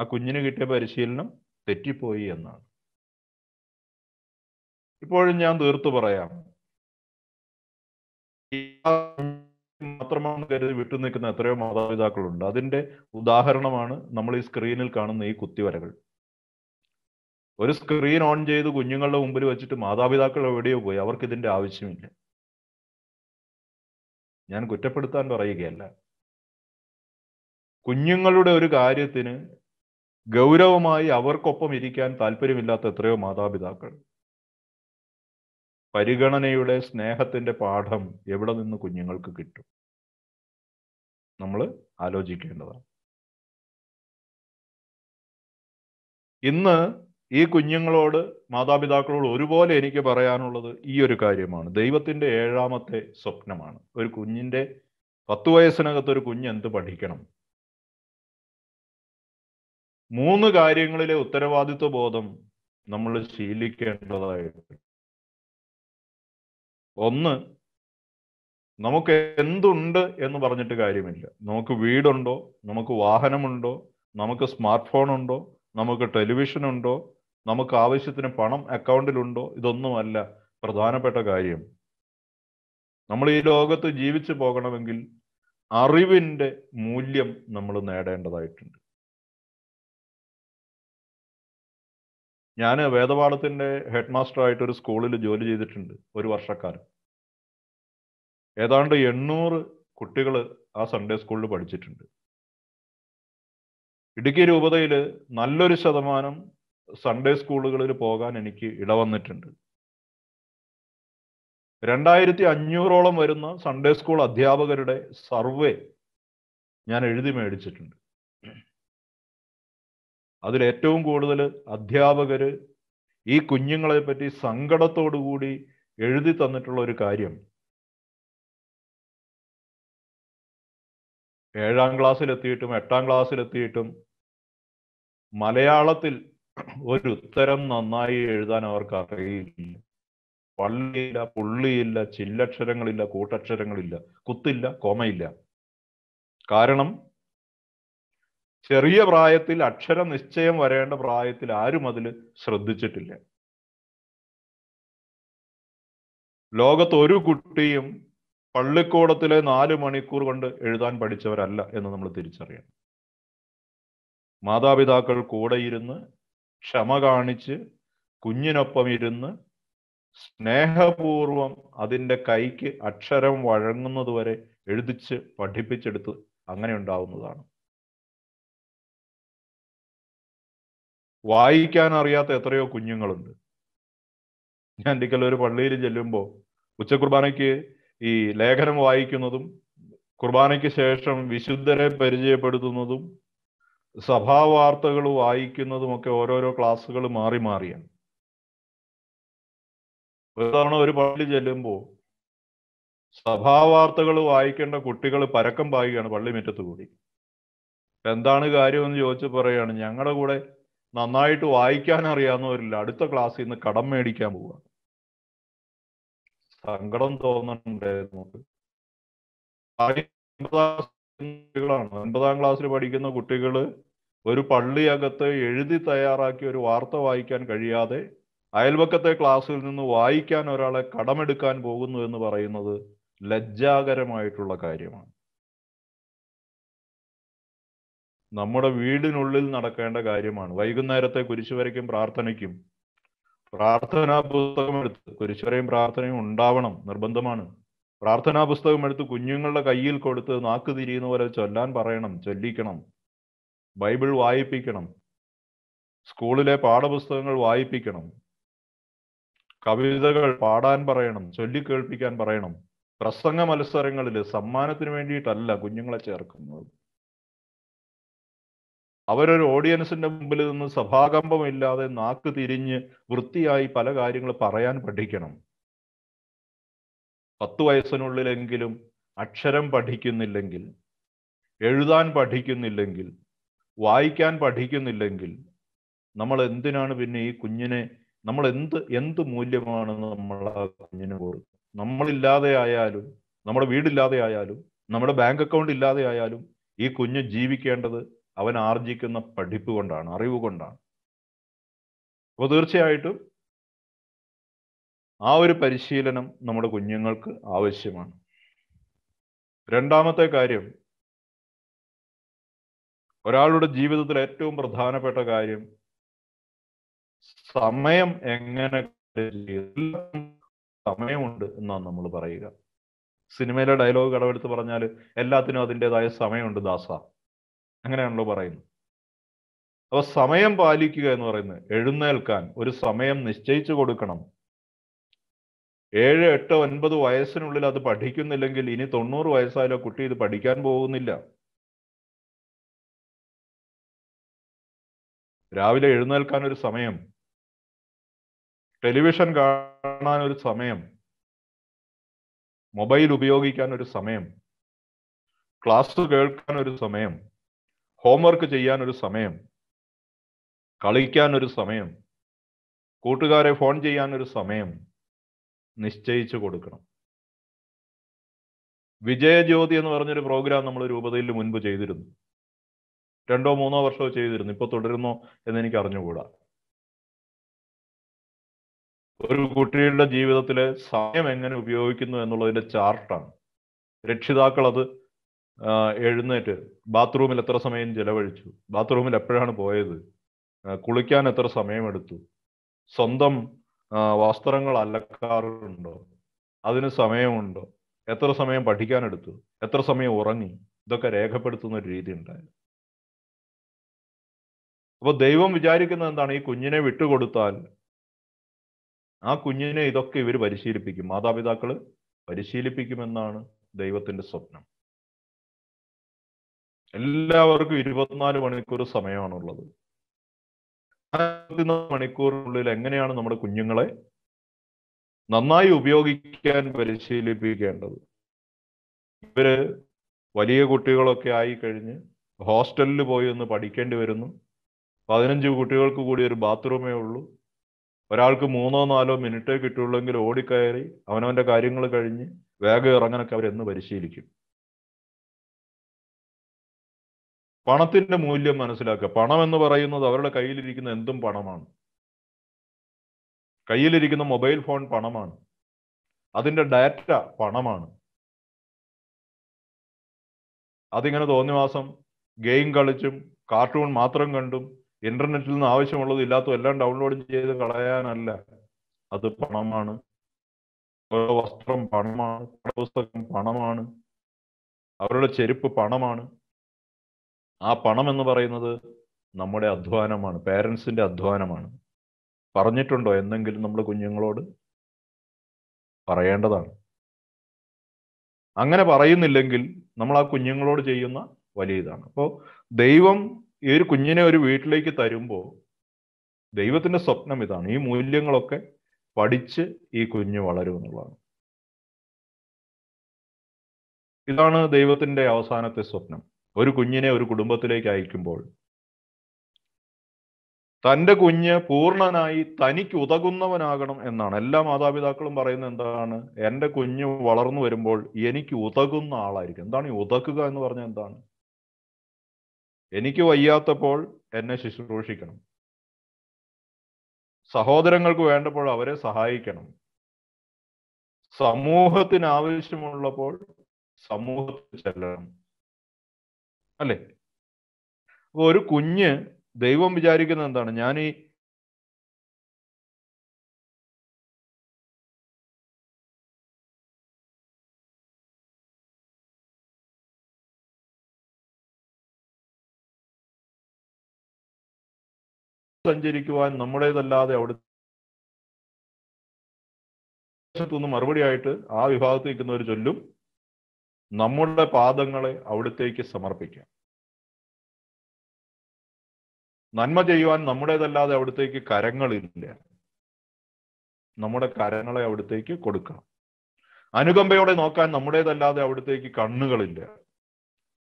ആ കുഞ്ഞിന് കിട്ടിയ പരിശീലനം തെറ്റിപ്പോയി എന്നാണ് ഇപ്പോഴും ഞാൻ തീർത്തു പറയാം മാത്രമാണ് കരുതി വിട്ടു നിൽക്കുന്ന എത്രയോ മാതാപിതാക്കളുണ്ട് അതിന്റെ ഉദാഹരണമാണ് നമ്മൾ ഈ സ്ക്രീനിൽ കാണുന്ന ഈ കുത്തിവരകൾ ഒരു സ്ക്രീൻ ഓൺ ചെയ്ത് കുഞ്ഞുങ്ങളുടെ മുമ്പിൽ വെച്ചിട്ട് മാതാപിതാക്കൾ എവിടെയോ പോയി അവർക്ക് ഇതിന്റെ ആവശ്യമില്ല ഞാൻ കുറ്റപ്പെടുത്താൻ പറയുകയല്ല കുഞ്ഞുങ്ങളുടെ ഒരു കാര്യത്തിന് ഗൗരവമായി അവർക്കൊപ്പം ഇരിക്കാൻ താല്പര്യമില്ലാത്ത എത്രയോ മാതാപിതാക്കൾ പരിഗണനയുടെ സ്നേഹത്തിന്റെ പാഠം എവിടെ നിന്ന് കുഞ്ഞുങ്ങൾക്ക് കിട്ടും നമ്മൾ ആലോചിക്കേണ്ടതാണ് ഇന്ന് ഈ കുഞ്ഞുങ്ങളോട് മാതാപിതാക്കളോട് ഒരുപോലെ എനിക്ക് പറയാനുള്ളത് ഈ ഒരു കാര്യമാണ് ദൈവത്തിൻ്റെ ഏഴാമത്തെ സ്വപ്നമാണ് ഒരു കുഞ്ഞിൻ്റെ പത്തു വയസ്സിനകത്ത് ഒരു കുഞ്ഞ് എന്ത് പഠിക്കണം മൂന്ന് കാര്യങ്ങളിലെ ഉത്തരവാദിത്വ ബോധം നമ്മൾ ശീലിക്കേണ്ടതായിട്ട് ഒന്ന് നമുക്ക് എന്തുണ്ട് എന്ന് പറഞ്ഞിട്ട് കാര്യമില്ല നമുക്ക് വീടുണ്ടോ നമുക്ക് വാഹനമുണ്ടോ നമുക്ക് സ്മാർട്ട് ഫോൺ ഉണ്ടോ നമുക്ക് ടെലിവിഷൻ ഉണ്ടോ നമുക്ക് ആവശ്യത്തിന് പണം അക്കൗണ്ടിലുണ്ടോ ഇതൊന്നുമല്ല പ്രധാനപ്പെട്ട കാര്യം നമ്മൾ ഈ ലോകത്ത് ജീവിച്ചു പോകണമെങ്കിൽ അറിവിൻ്റെ മൂല്യം നമ്മൾ നേടേണ്ടതായിട്ടുണ്ട് ഞാൻ വേദപാഠത്തിൻ്റെ ഹെഡ് ആയിട്ട് ഒരു സ്കൂളിൽ ജോലി ചെയ്തിട്ടുണ്ട് ഒരു വർഷക്കാലം ഏതാണ്ട് എണ്ണൂറ് കുട്ടികൾ ആ സൺഡേ സ്കൂളിൽ പഠിച്ചിട്ടുണ്ട് ഇടുക്കി രൂപതയിൽ നല്ലൊരു ശതമാനം സൺഡേ സ്കൂളുകളിൽ പോകാൻ എനിക്ക് ഇടവന്നിട്ടുണ്ട് രണ്ടായിരത്തി അഞ്ഞൂറോളം വരുന്ന സൺഡേ സ്കൂൾ അധ്യാപകരുടെ സർവേ ഞാൻ എഴുതി മേടിച്ചിട്ടുണ്ട് അതിൽ ഏറ്റവും കൂടുതൽ അധ്യാപകർ ഈ കുഞ്ഞുങ്ങളെ പറ്റി കൂടി എഴുതി തന്നിട്ടുള്ള ഒരു കാര്യം ഏഴാം ക്ലാസ്സിലെത്തിയിട്ടും എട്ടാം ക്ലാസ്സിലെത്തിയിട്ടും മലയാളത്തിൽ ഒരു ഉത്തരം നന്നായി എഴുതാൻ അവർക്ക് അറിയില്ല പള്ളിയില്ല പുള്ളിയില്ല ചില്ലക്ഷരങ്ങളില്ല കൂട്ടക്ഷരങ്ങളില്ല കുത്തില്ല കോമയില്ല കാരണം ചെറിയ പ്രായത്തിൽ അക്ഷര നിശ്ചയം വരേണ്ട പ്രായത്തിൽ ആരും അതിൽ ശ്രദ്ധിച്ചിട്ടില്ല ലോകത്ത് ഒരു കുട്ടിയും പള്ളിക്കൂടത്തിലെ നാല് മണിക്കൂർ കൊണ്ട് എഴുതാൻ പഠിച്ചവരല്ല എന്ന് നമ്മൾ തിരിച്ചറിയണം മാതാപിതാക്കൾ കൂടെയിരുന്ന് ക്ഷമ കാണിച്ച് കുഞ്ഞിനൊപ്പം ഇരുന്ന് സ്നേഹപൂർവം അതിൻ്റെ കൈക്ക് അക്ഷരം വഴങ്ങുന്നത് വരെ എഴുതിച്ച് പഠിപ്പിച്ചെടുത്ത് അങ്ങനെ ഉണ്ടാവുന്നതാണ് വായിക്കാൻ അറിയാത്ത എത്രയോ കുഞ്ഞുങ്ങളുണ്ട് ഞാൻ ഒരിക്കൽ ഒരു പള്ളിയിൽ ചെല്ലുമ്പോൾ ഉച്ചകുർബാനയ്ക്ക് ഈ ലേഖനം വായിക്കുന്നതും കുർബാനയ്ക്ക് ശേഷം വിശുദ്ധരെ പരിചയപ്പെടുത്തുന്നതും സഭാവാർത്തകൾ വായിക്കുന്നതുമൊക്കെ ഓരോരോ ക്ലാസ്സുകൾ മാറി മാറിയാണ് ഒരു തവണ ഒരു പള്ളി ചെല്ലുമ്പോൾ സഭാവാർത്തകൾ വായിക്കേണ്ട കുട്ടികൾ പരക്കം പായുകയാണ് മുറ്റത്ത് കൂടി എന്താണ് കാര്യമെന്ന് ചോദിച്ച് പറയുകയാണ് ഞങ്ങളുടെ കൂടെ നന്നായിട്ട് വായിക്കാൻ അറിയാവുന്നവരില്ല അടുത്ത ക്ലാസ്സിൽ നിന്ന് കടം മേടിക്കാൻ പോവുകയാണ് സങ്കടം തോന്നുന്നുണ്ടായിരുന്നു കുട്ടികളാണ് ഒൻപതാം ക്ലാസ്സിൽ പഠിക്കുന്ന കുട്ടികൾ ഒരു പള്ളിയകത്ത് എഴുതി തയ്യാറാക്കിയ ഒരു വാർത്ത വായിക്കാൻ കഴിയാതെ അയൽവക്കത്തെ ക്ലാസ്സിൽ നിന്ന് വായിക്കാൻ ഒരാളെ കടമെടുക്കാൻ പോകുന്നു എന്ന് പറയുന്നത് ലജ്ജാകരമായിട്ടുള്ള കാര്യമാണ് നമ്മുടെ വീടിനുള്ളിൽ നടക്കേണ്ട കാര്യമാണ് വൈകുന്നേരത്തെ കുരിശുവരയ്ക്കും പ്രാർത്ഥനയ്ക്കും പ്രാർത്ഥനാ പുസ്തകം എടുത്ത് കുരിശുവരയും പ്രാർത്ഥനയും ഉണ്ടാവണം നിർബന്ധമാണ് പ്രാർത്ഥനാ പുസ്തകം എടുത്ത് കുഞ്ഞുങ്ങളുടെ കയ്യിൽ കൊടുത്ത് നാക്ക് തിരിയുന്ന പോലെ ചൊല്ലാൻ പറയണം ചൊല്ലിക്കണം ബൈബിൾ വായിപ്പിക്കണം സ്കൂളിലെ പാഠപുസ്തകങ്ങൾ വായിപ്പിക്കണം കവിതകൾ പാടാൻ പറയണം ചൊല്ലിക്കേൾപ്പിക്കാൻ പറയണം പ്രസംഗ മത്സരങ്ങളിൽ സമ്മാനത്തിന് വേണ്ടിയിട്ടല്ല കുഞ്ഞുങ്ങളെ ചേർക്കുന്നത് അവരൊരു ഓഡിയൻസിന്റെ മുമ്പിൽ നിന്ന് സഭാകമ്പമില്ലാതെ നാക്ക് തിരിഞ്ഞ് വൃത്തിയായി പല കാര്യങ്ങൾ പറയാൻ പഠിക്കണം പത്ത് വയസ്സിനുള്ളിലെങ്കിലും അക്ഷരം പഠിക്കുന്നില്ലെങ്കിൽ എഴുതാൻ പഠിക്കുന്നില്ലെങ്കിൽ വായിക്കാൻ പഠിക്കുന്നില്ലെങ്കിൽ നമ്മൾ എന്തിനാണ് പിന്നെ ഈ കുഞ്ഞിനെ നമ്മൾ എന്ത് എന്ത് മൂല്യമാണ് നമ്മൾ ആ കുഞ്ഞിന് കൊടുക്കുന്നത് നമ്മളില്ലാതെ ആയാലും നമ്മുടെ വീടില്ലാതെ ആയാലും നമ്മുടെ ബാങ്ക് അക്കൗണ്ട് ഇല്ലാതെ ആയാലും ഈ കുഞ്ഞ് ജീവിക്കേണ്ടത് അവൻ ആർജിക്കുന്ന പഠിപ്പ് കൊണ്ടാണ് അറിവ് കൊണ്ടാണ് അപ്പോൾ തീർച്ചയായിട്ടും ആ ഒരു പരിശീലനം നമ്മുടെ കുഞ്ഞുങ്ങൾക്ക് ആവശ്യമാണ് രണ്ടാമത്തെ കാര്യം ഒരാളുടെ ജീവിതത്തിൽ ഏറ്റവും പ്രധാനപ്പെട്ട കാര്യം സമയം എങ്ങനെ *unintelligible* സമയമുണ്ട് എന്നാണ് നമ്മൾ പറയുക സിനിമയിലെ ഡയലോഗ് കടവെടുത്ത് പറഞ്ഞാൽ എല്ലാത്തിനും അതിൻ്റെതായ സമയമുണ്ട് ദാസ അങ്ങനെയാണല്ലോ പറയുന്നത് അപ്പൊ സമയം പാലിക്കുക എന്ന് പറയുന്നത് എഴുന്നേൽക്കാൻ ഒരു സമയം നിശ്ചയിച്ചു കൊടുക്കണം ഏഴ് എട്ട് ഒൻപത് വയസ്സിനുള്ളിൽ അത് പഠിക്കുന്നില്ലെങ്കിൽ ഇനി തൊണ്ണൂറ് വയസ്സായാലോ കുട്ടി ഇത് പഠിക്കാൻ പോകുന്നില്ല രാവിലെ എഴുന്നേൽക്കാൻ ഒരു സമയം ടെലിവിഷൻ കാണാൻ ഒരു സമയം മൊബൈൽ ഉപയോഗിക്കാൻ ഒരു സമയം ക്ലാസ് കേൾക്കാൻ ഒരു സമയം ഹോംവർക്ക് ചെയ്യാൻ ഒരു സമയം കളിക്കാൻ ഒരു സമയം കൂട്ടുകാരെ ഫോൺ ചെയ്യാൻ ഒരു സമയം നിശ്ചയിച്ചു കൊടുക്കണം വിജയജ്യോതി എന്ന് പറഞ്ഞൊരു പ്രോഗ്രാം നമ്മൾ രൂപതയിൽ മുൻപ് ചെയ്തിരുന്നു രണ്ടോ മൂന്നോ വർഷമോ ചെയ്തിരുന്നു ഇപ്പൊ തുടരുന്നോ എന്ന് എനിക്ക് അറിഞ്ഞുകൂടാ ഒരു കുട്ടിയുടെ ജീവിതത്തിലെ സമയം എങ്ങനെ ഉപയോഗിക്കുന്നു എന്നുള്ളതിന്റെ ചാർട്ടാണ് രക്ഷിതാക്കൾ അത് എഴുന്നേറ്റ് ബാത്റൂമിൽ എത്ര സമയം ചെലവഴിച്ചു ബാത്റൂമിൽ എപ്പോഴാണ് പോയത് കുളിക്കാൻ എത്ര സമയമെടുത്തു സ്വന്തം വസ്ത്രങ്ങൾ അലക്കാറുണ്ടോ അതിന് സമയമുണ്ടോ എത്ര സമയം പഠിക്കാനെടുത്തു എത്ര സമയം ഉറങ്ങി ഇതൊക്കെ രേഖപ്പെടുത്തുന്ന ഒരു രീതി ഉണ്ടായിരുന്നു അപ്പോൾ ദൈവം വിചാരിക്കുന്നത് എന്താണ് ഈ കുഞ്ഞിനെ വിട്ടുകൊടുത്താൽ ആ കുഞ്ഞിനെ ഇതൊക്കെ ഇവർ പരിശീലിപ്പിക്കും മാതാപിതാക്കൾ പരിശീലിപ്പിക്കുമെന്നാണ് ദൈവത്തിന്റെ സ്വപ്നം എല്ലാവർക്കും ഇരുപത്തിനാല് മണിക്കൂർ സമയമാണുള്ളത് മണിക്കൂറിനുള്ളിൽ എങ്ങനെയാണ് നമ്മുടെ കുഞ്ഞുങ്ങളെ നന്നായി ഉപയോഗിക്കാൻ പരിശീലിപ്പിക്കേണ്ടത് ഇവര് വലിയ കുട്ടികളൊക്കെ ആയി കഴിഞ്ഞ് ഹോസ്റ്റലിൽ പോയി ഒന്ന് പഠിക്കേണ്ടി വരുന്നു പതിനഞ്ച് കുട്ടികൾക്ക് കൂടി ഒരു ബാത്റൂമേ ഉള്ളൂ ഒരാൾക്ക് മൂന്നോ നാലോ മിനിറ്റേ കിട്ടുള്ളൂ എങ്കിൽ ഓടിക്കയറി അവനവൻ്റെ കാര്യങ്ങൾ കഴിഞ്ഞ് വേഗം ഇറങ്ങാനൊക്കെ അവരെന്ന് പരിശീലിക്കും പണത്തിന്റെ മൂല്യം മനസ്സിലാക്കുക പണം എന്ന് പറയുന്നത് അവരുടെ കയ്യിലിരിക്കുന്ന എന്തും പണമാണ് കയ്യിലിരിക്കുന്ന മൊബൈൽ ഫോൺ പണമാണ് അതിന്റെ ഡാറ്റ പണമാണ് അതിങ്ങനെ തോന്നിവാസം ഗെയിം കളിച്ചും കാർട്ടൂൺ മാത്രം കണ്ടും ഇന്റർനെറ്റിൽ നിന്ന് ആവശ്യമുള്ളത് ഇല്ലാത്തതും എല്ലാം ഡൗൺലോഡ് ചെയ്ത് കളയാനല്ല അത് പണമാണ് ഓരോ വസ്ത്രം പണമാണ് പുസ്തകം പണമാണ് അവരുടെ ചെരുപ്പ് പണമാണ് ആ പണം എന്ന് പറയുന്നത് നമ്മുടെ അധ്വാനമാണ് പേരൻസിൻ്റെ അധ്വാനമാണ് പറഞ്ഞിട്ടുണ്ടോ എന്തെങ്കിലും നമ്മൾ കുഞ്ഞുങ്ങളോട് പറയേണ്ടതാണ് അങ്ങനെ പറയുന്നില്ലെങ്കിൽ നമ്മൾ ആ കുഞ്ഞുങ്ങളോട് ചെയ്യുന്ന വലിയ ഇതാണ് അപ്പോൾ ദൈവം ഈ ഒരു കുഞ്ഞിനെ ഒരു വീട്ടിലേക്ക് തരുമ്പോൾ ദൈവത്തിൻ്റെ സ്വപ്നം ഇതാണ് ഈ മൂല്യങ്ങളൊക്കെ പഠിച്ച് ഈ കുഞ്ഞ് വളരും എന്നുള്ളതാണ് ഇതാണ് ദൈവത്തിൻ്റെ അവസാനത്തെ സ്വപ്നം ഒരു കുഞ്ഞിനെ ഒരു കുടുംബത്തിലേക്ക് അയക്കുമ്പോൾ തൻ്റെ കുഞ്ഞ് പൂർണ്ണനായി തനിക്ക് ഉതകുന്നവനാകണം എന്നാണ് എല്ലാ മാതാപിതാക്കളും പറയുന്നത് എന്താണ് എൻ്റെ കുഞ്ഞ് വളർന്നു വരുമ്പോൾ എനിക്ക് ഉതകുന്ന ആളായിരിക്കും എന്താണ് ഈ ഉതക്കുക എന്ന് പറഞ്ഞാൽ എന്താണ് എനിക്ക് വയ്യാത്തപ്പോൾ എന്നെ ശുശ്രൂഷിക്കണം സഹോദരങ്ങൾക്ക് വേണ്ടപ്പോൾ അവരെ സഹായിക്കണം സമൂഹത്തിന് ആവശ്യമുള്ളപ്പോൾ സമൂഹത്തിൽ ചെല്ലണം അല്ലേ അപ്പോൾ ഒരു കുഞ്ഞ് ദൈവം വിചാരിക്കുന്നത് എന്താണ് ഞാൻ ഈ സഞ്ചരിക്കുവാൻ നമ്മുടേതല്ലാതെ അവിടെ മറുപടി മറുപടിയായിട്ട് ആ വിഭാഗത്തിൽ നിൽക്കുന്നവർ ചൊല്ലും നമ്മുടെ പാദങ്ങളെ അവിടത്തേക്ക് സമർപ്പിക്കാം നന്മ ചെയ്യുവാൻ നമ്മുടേതല്ലാതെ അവിടത്തേക്ക് കരങ്ങളില്ല നമ്മുടെ കരങ്ങളെ അവിടത്തേക്ക് കൊടുക്കണം അനുകമ്പയോടെ നോക്കാൻ നമ്മുടേതല്ലാതെ അവിടത്തേക്ക് കണ്ണുകളില്ല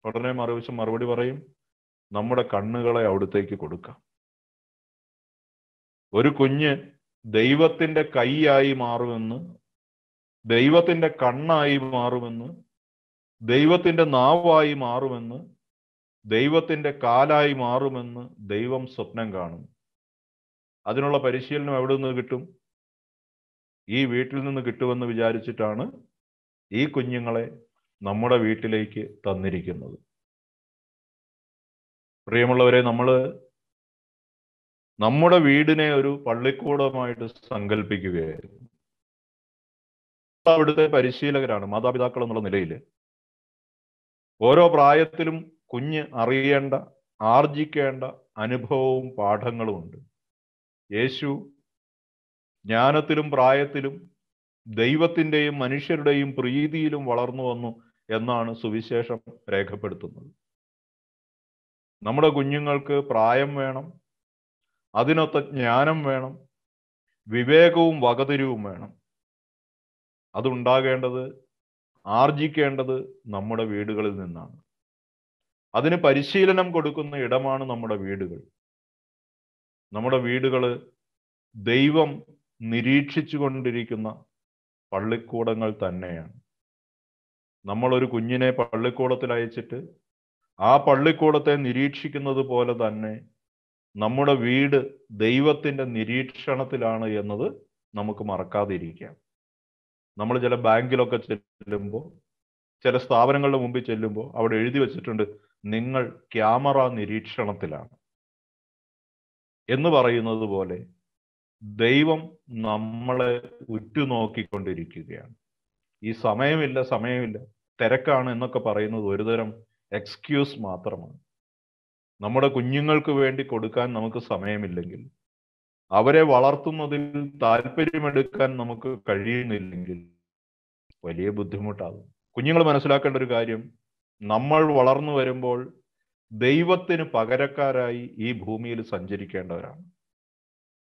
ഉടനെ മറുവശം മറുപടി പറയും നമ്മുടെ കണ്ണുകളെ അവിടത്തേക്ക് കൊടുക്കാം ഒരു കുഞ്ഞ് ദൈവത്തിന്റെ കൈയായി മാറുമെന്ന് ദൈവത്തിന്റെ കണ്ണായി മാറുമെന്ന് ദൈവത്തിൻ്റെ നാവായി മാറുമെന്ന് ദൈവത്തിൻ്റെ കാലായി മാറുമെന്ന് ദൈവം സ്വപ്നം കാണും അതിനുള്ള പരിശീലനം എവിടെ നിന്ന് കിട്ടും ഈ വീട്ടിൽ നിന്ന് കിട്ടുമെന്ന് വിചാരിച്ചിട്ടാണ് ഈ കുഞ്ഞുങ്ങളെ നമ്മുടെ വീട്ടിലേക്ക് തന്നിരിക്കുന്നത് പ്രിയമുള്ളവരെ നമ്മൾ നമ്മുടെ വീടിനെ ഒരു പള്ളിക്കൂടമായിട്ട് സങ്കല്പിക്കുകയായിരുന്നു അവിടുത്തെ പരിശീലകരാണ് മാതാപിതാക്കൾ എന്നുള്ള നിലയിൽ ഓരോ പ്രായത്തിലും കുഞ്ഞ് അറിയേണ്ട ആർജിക്കേണ്ട അനുഭവവും പാഠങ്ങളുമുണ്ട് യേശു ജ്ഞാനത്തിലും പ്രായത്തിലും ദൈവത്തിൻ്റെയും മനുഷ്യരുടെയും പ്രീതിയിലും വളർന്നു വന്നു എന്നാണ് സുവിശേഷം രേഖപ്പെടുത്തുന്നത് നമ്മുടെ കുഞ്ഞുങ്ങൾക്ക് പ്രായം വേണം അതിനൊത്ത ജ്ഞാനം വേണം വിവേകവും വകതിരിവും വേണം അതുണ്ടാകേണ്ടത് ആർജിക്കേണ്ടത് നമ്മുടെ വീടുകളിൽ നിന്നാണ് അതിന് പരിശീലനം കൊടുക്കുന്ന ഇടമാണ് നമ്മുടെ വീടുകൾ നമ്മുടെ വീടുകൾ ദൈവം നിരീക്ഷിച്ചു കൊണ്ടിരിക്കുന്ന പള്ളിക്കൂടങ്ങൾ തന്നെയാണ് നമ്മളൊരു കുഞ്ഞിനെ പള്ളിക്കൂടത്തിൽ അയച്ചിട്ട് ആ പള്ളിക്കൂടത്തെ നിരീക്ഷിക്കുന്നത് പോലെ തന്നെ നമ്മുടെ വീട് ദൈവത്തിൻ്റെ നിരീക്ഷണത്തിലാണ് എന്നത് നമുക്ക് മറക്കാതിരിക്കാം നമ്മൾ ചില ബാങ്കിലൊക്കെ ചെല്ലുമ്പോൾ ചില സ്ഥാപനങ്ങളുടെ മുമ്പിൽ ചെല്ലുമ്പോൾ അവിടെ എഴുതി വെച്ചിട്ടുണ്ട് നിങ്ങൾ ക്യാമറ നിരീക്ഷണത്തിലാണ് എന്ന് പറയുന്നത് പോലെ ദൈവം നമ്മളെ ഉറ്റുനോക്കിക്കൊണ്ടിരിക്കുകയാണ് ഈ സമയമില്ല സമയമില്ല തിരക്കാണ് എന്നൊക്കെ പറയുന്നത് ഒരുതരം എക്സ്ക്യൂസ് മാത്രമാണ് നമ്മുടെ കുഞ്ഞുങ്ങൾക്ക് വേണ്ടി കൊടുക്കാൻ നമുക്ക് സമയമില്ലെങ്കിൽ അവരെ വളർത്തുന്നതിൽ താല്പര്യമെടുക്കാൻ നമുക്ക് കഴിയുന്നില്ലെങ്കിൽ വലിയ ബുദ്ധിമുട്ടാകും കുഞ്ഞുങ്ങൾ മനസ്സിലാക്കേണ്ട ഒരു കാര്യം നമ്മൾ വളർന്നു വരുമ്പോൾ ദൈവത്തിന് പകരക്കാരായി ഈ ഭൂമിയിൽ സഞ്ചരിക്കേണ്ടവരാണ്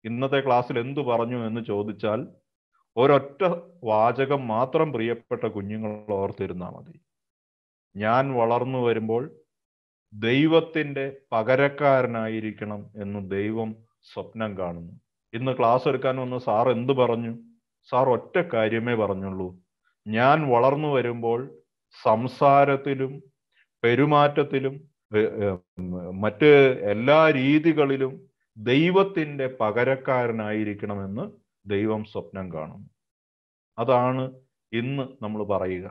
ഇന്നത്തെ ക്ലാസ്സിൽ എന്തു പറഞ്ഞു എന്ന് ചോദിച്ചാൽ ഒരൊറ്റ വാചകം മാത്രം പ്രിയപ്പെട്ട കുഞ്ഞുങ്ങൾ ഓർത്തിരുന്നാൽ മതി ഞാൻ വളർന്നു വരുമ്പോൾ ദൈവത്തിൻ്റെ പകരക്കാരനായിരിക്കണം എന്ന് ദൈവം സ്വപ്നം കാണുന്നു ഇന്ന് ക്ലാസ് എടുക്കാൻ വന്ന് സാർ എന്ത് പറഞ്ഞു സാർ ഒറ്റ കാര്യമേ പറഞ്ഞുള്ളൂ ഞാൻ വളർന്നു വരുമ്പോൾ സംസാരത്തിലും പെരുമാറ്റത്തിലും മറ്റ് എല്ലാ രീതികളിലും ദൈവത്തിൻ്റെ പകരക്കാരനായിരിക്കണമെന്ന് ദൈവം സ്വപ്നം കാണുന്നു അതാണ് ഇന്ന് നമ്മൾ പറയുക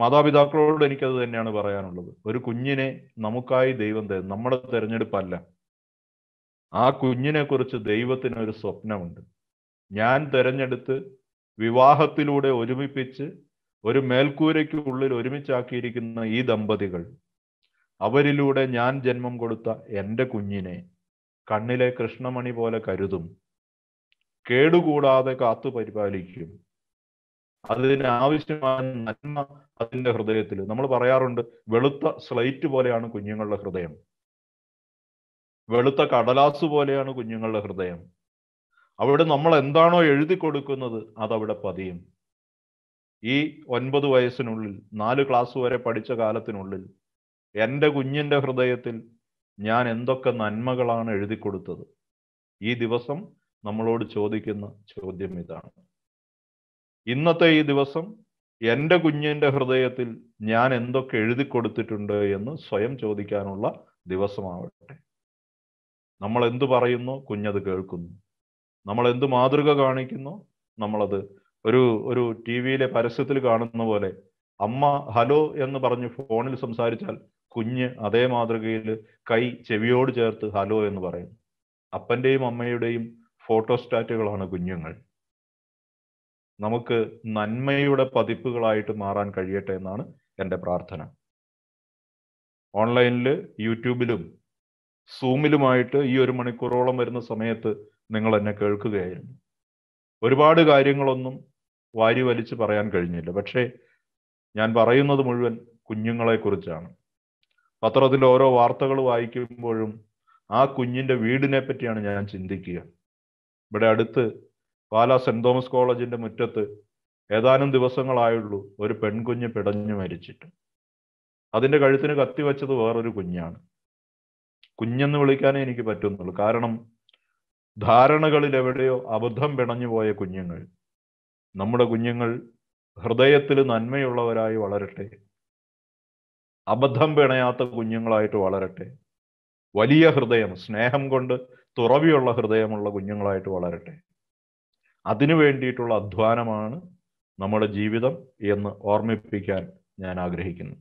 മാതാപിതാക്കളോട് എനിക്കത് തന്നെയാണ് പറയാനുള്ളത് ഒരു കുഞ്ഞിനെ നമുക്കായി ദൈവം തരും നമ്മുടെ തിരഞ്ഞെടുപ്പല്ല ആ കുഞ്ഞിനെ കുറിച്ച് ദൈവത്തിന് ഒരു സ്വപ്നമുണ്ട് ഞാൻ തെരഞ്ഞെടുത്ത് വിവാഹത്തിലൂടെ ഒരുമിപ്പിച്ച് ഒരു മേൽക്കൂരയ്ക്ക് ഉള്ളിൽ ഒരുമിച്ചാക്കിയിരിക്കുന്ന ഈ ദമ്പതികൾ അവരിലൂടെ ഞാൻ ജന്മം കൊടുത്ത എൻ്റെ കുഞ്ഞിനെ കണ്ണിലെ കൃഷ്ണമണി പോലെ കരുതും കേടുകൂടാതെ കാത്തു പരിപാലിക്കും അതിനാവശ്യമായ നന്മ അതിൻ്റെ ഹൃദയത്തിൽ നമ്മൾ പറയാറുണ്ട് വെളുത്ത സ്ലൈറ്റ് പോലെയാണ് കുഞ്ഞുങ്ങളുടെ ഹൃദയം വെളുത്ത കടലാസ് പോലെയാണ് കുഞ്ഞുങ്ങളുടെ ഹൃദയം അവിടെ നമ്മൾ എന്താണോ എഴുതി കൊടുക്കുന്നത് അതവിടെ പതിയും ഈ ഒൻപത് വയസ്സിനുള്ളിൽ നാല് ക്ലാസ് വരെ പഠിച്ച കാലത്തിനുള്ളിൽ എൻ്റെ കുഞ്ഞിൻ്റെ ഹൃദയത്തിൽ ഞാൻ എന്തൊക്കെ നന്മകളാണ് എഴുതി കൊടുത്തത് ഈ ദിവസം നമ്മളോട് ചോദിക്കുന്ന ചോദ്യം ഇതാണ് ഇന്നത്തെ ഈ ദിവസം എൻ്റെ കുഞ്ഞിൻ്റെ ഹൃദയത്തിൽ ഞാൻ എന്തൊക്കെ എഴുതി കൊടുത്തിട്ടുണ്ട് എന്ന് സ്വയം ചോദിക്കാനുള്ള ദിവസമാവട്ടെ നമ്മൾ എന്തു പറയുന്നു കുഞ്ഞത് കേൾക്കുന്നു നമ്മൾ എന്ത് മാതൃക കാണിക്കുന്നു നമ്മളത് ഒരു ഒരു ടി വിയിലെ പരസ്യത്തിൽ കാണുന്ന പോലെ അമ്മ ഹലോ എന്ന് പറഞ്ഞ് ഫോണിൽ സംസാരിച്ചാൽ കുഞ്ഞ് അതേ മാതൃകയിൽ കൈ ചെവിയോട് ചേർത്ത് ഹലോ എന്ന് പറയും അപ്പൻ്റെയും അമ്മയുടെയും ഫോട്ടോസ്റ്റാറ്റുകളാണ് കുഞ്ഞുങ്ങൾ നമുക്ക് നന്മയുടെ പതിപ്പുകളായിട്ട് മാറാൻ കഴിയട്ടെ എന്നാണ് എൻ്റെ പ്രാർത്ഥന ഓൺലൈനിൽ യൂട്യൂബിലും സൂമിലുമായിട്ട് ഈ ഒരു മണിക്കൂറോളം വരുന്ന സമയത്ത് നിങ്ങൾ എന്നെ കേൾക്കുകയായിരുന്നു ഒരുപാട് കാര്യങ്ങളൊന്നും വാരി വലിച്ച് പറയാൻ കഴിഞ്ഞില്ല പക്ഷേ ഞാൻ പറയുന്നത് മുഴുവൻ കുഞ്ഞുങ്ങളെക്കുറിച്ചാണ് പത്രത്തിൽ ഓരോ വാർത്തകൾ വായിക്കുമ്പോഴും ആ കുഞ്ഞിൻ്റെ വീടിനെ പറ്റിയാണ് ഞാൻ ചിന്തിക്കുക ഇവിടെ അടുത്ത് പാലാ സെന്റ് തോമസ് കോളേജിന്റെ മുറ്റത്ത് ഏതാനും ദിവസങ്ങളായുള്ളൂ ഒരു പെൺകുഞ്ഞ് പിടഞ്ഞു മരിച്ചിട്ട് അതിന്റെ കഴുത്തിന് കത്തി വെച്ചത് വേറൊരു കുഞ്ഞാണ് കുഞ്ഞെന്ന് വിളിക്കാനേ എനിക്ക് പറ്റുന്നുള്ളൂ കാരണം ധാരണകളിൽ എവിടെയോ അബദ്ധം പിണഞ്ഞു പോയ കുഞ്ഞുങ്ങൾ നമ്മുടെ കുഞ്ഞുങ്ങൾ ഹൃദയത്തിൽ നന്മയുള്ളവരായി വളരട്ടെ അബദ്ധം പിണയാത്ത കുഞ്ഞുങ്ങളായിട്ട് വളരട്ടെ വലിയ ഹൃദയം സ്നേഹം കൊണ്ട് തുറവിയുള്ള ഹൃദയമുള്ള കുഞ്ഞുങ്ങളായിട്ട് വളരട്ടെ അതിനു വേണ്ടിയിട്ടുള്ള അധ്വാനമാണ് നമ്മുടെ ജീവിതം എന്ന് ഓർമ്മിപ്പിക്കാൻ ഞാൻ ആഗ്രഹിക്കുന്നു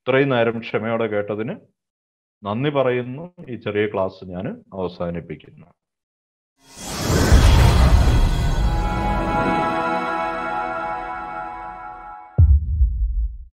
ഇത്രയും നേരം ക്ഷമയോടെ കേട്ടതിന് നന്ദി പറയുന്നു ഈ ചെറിയ ക്ലാസ് ഞാൻ അവസാനിപ്പിക്കുന്നു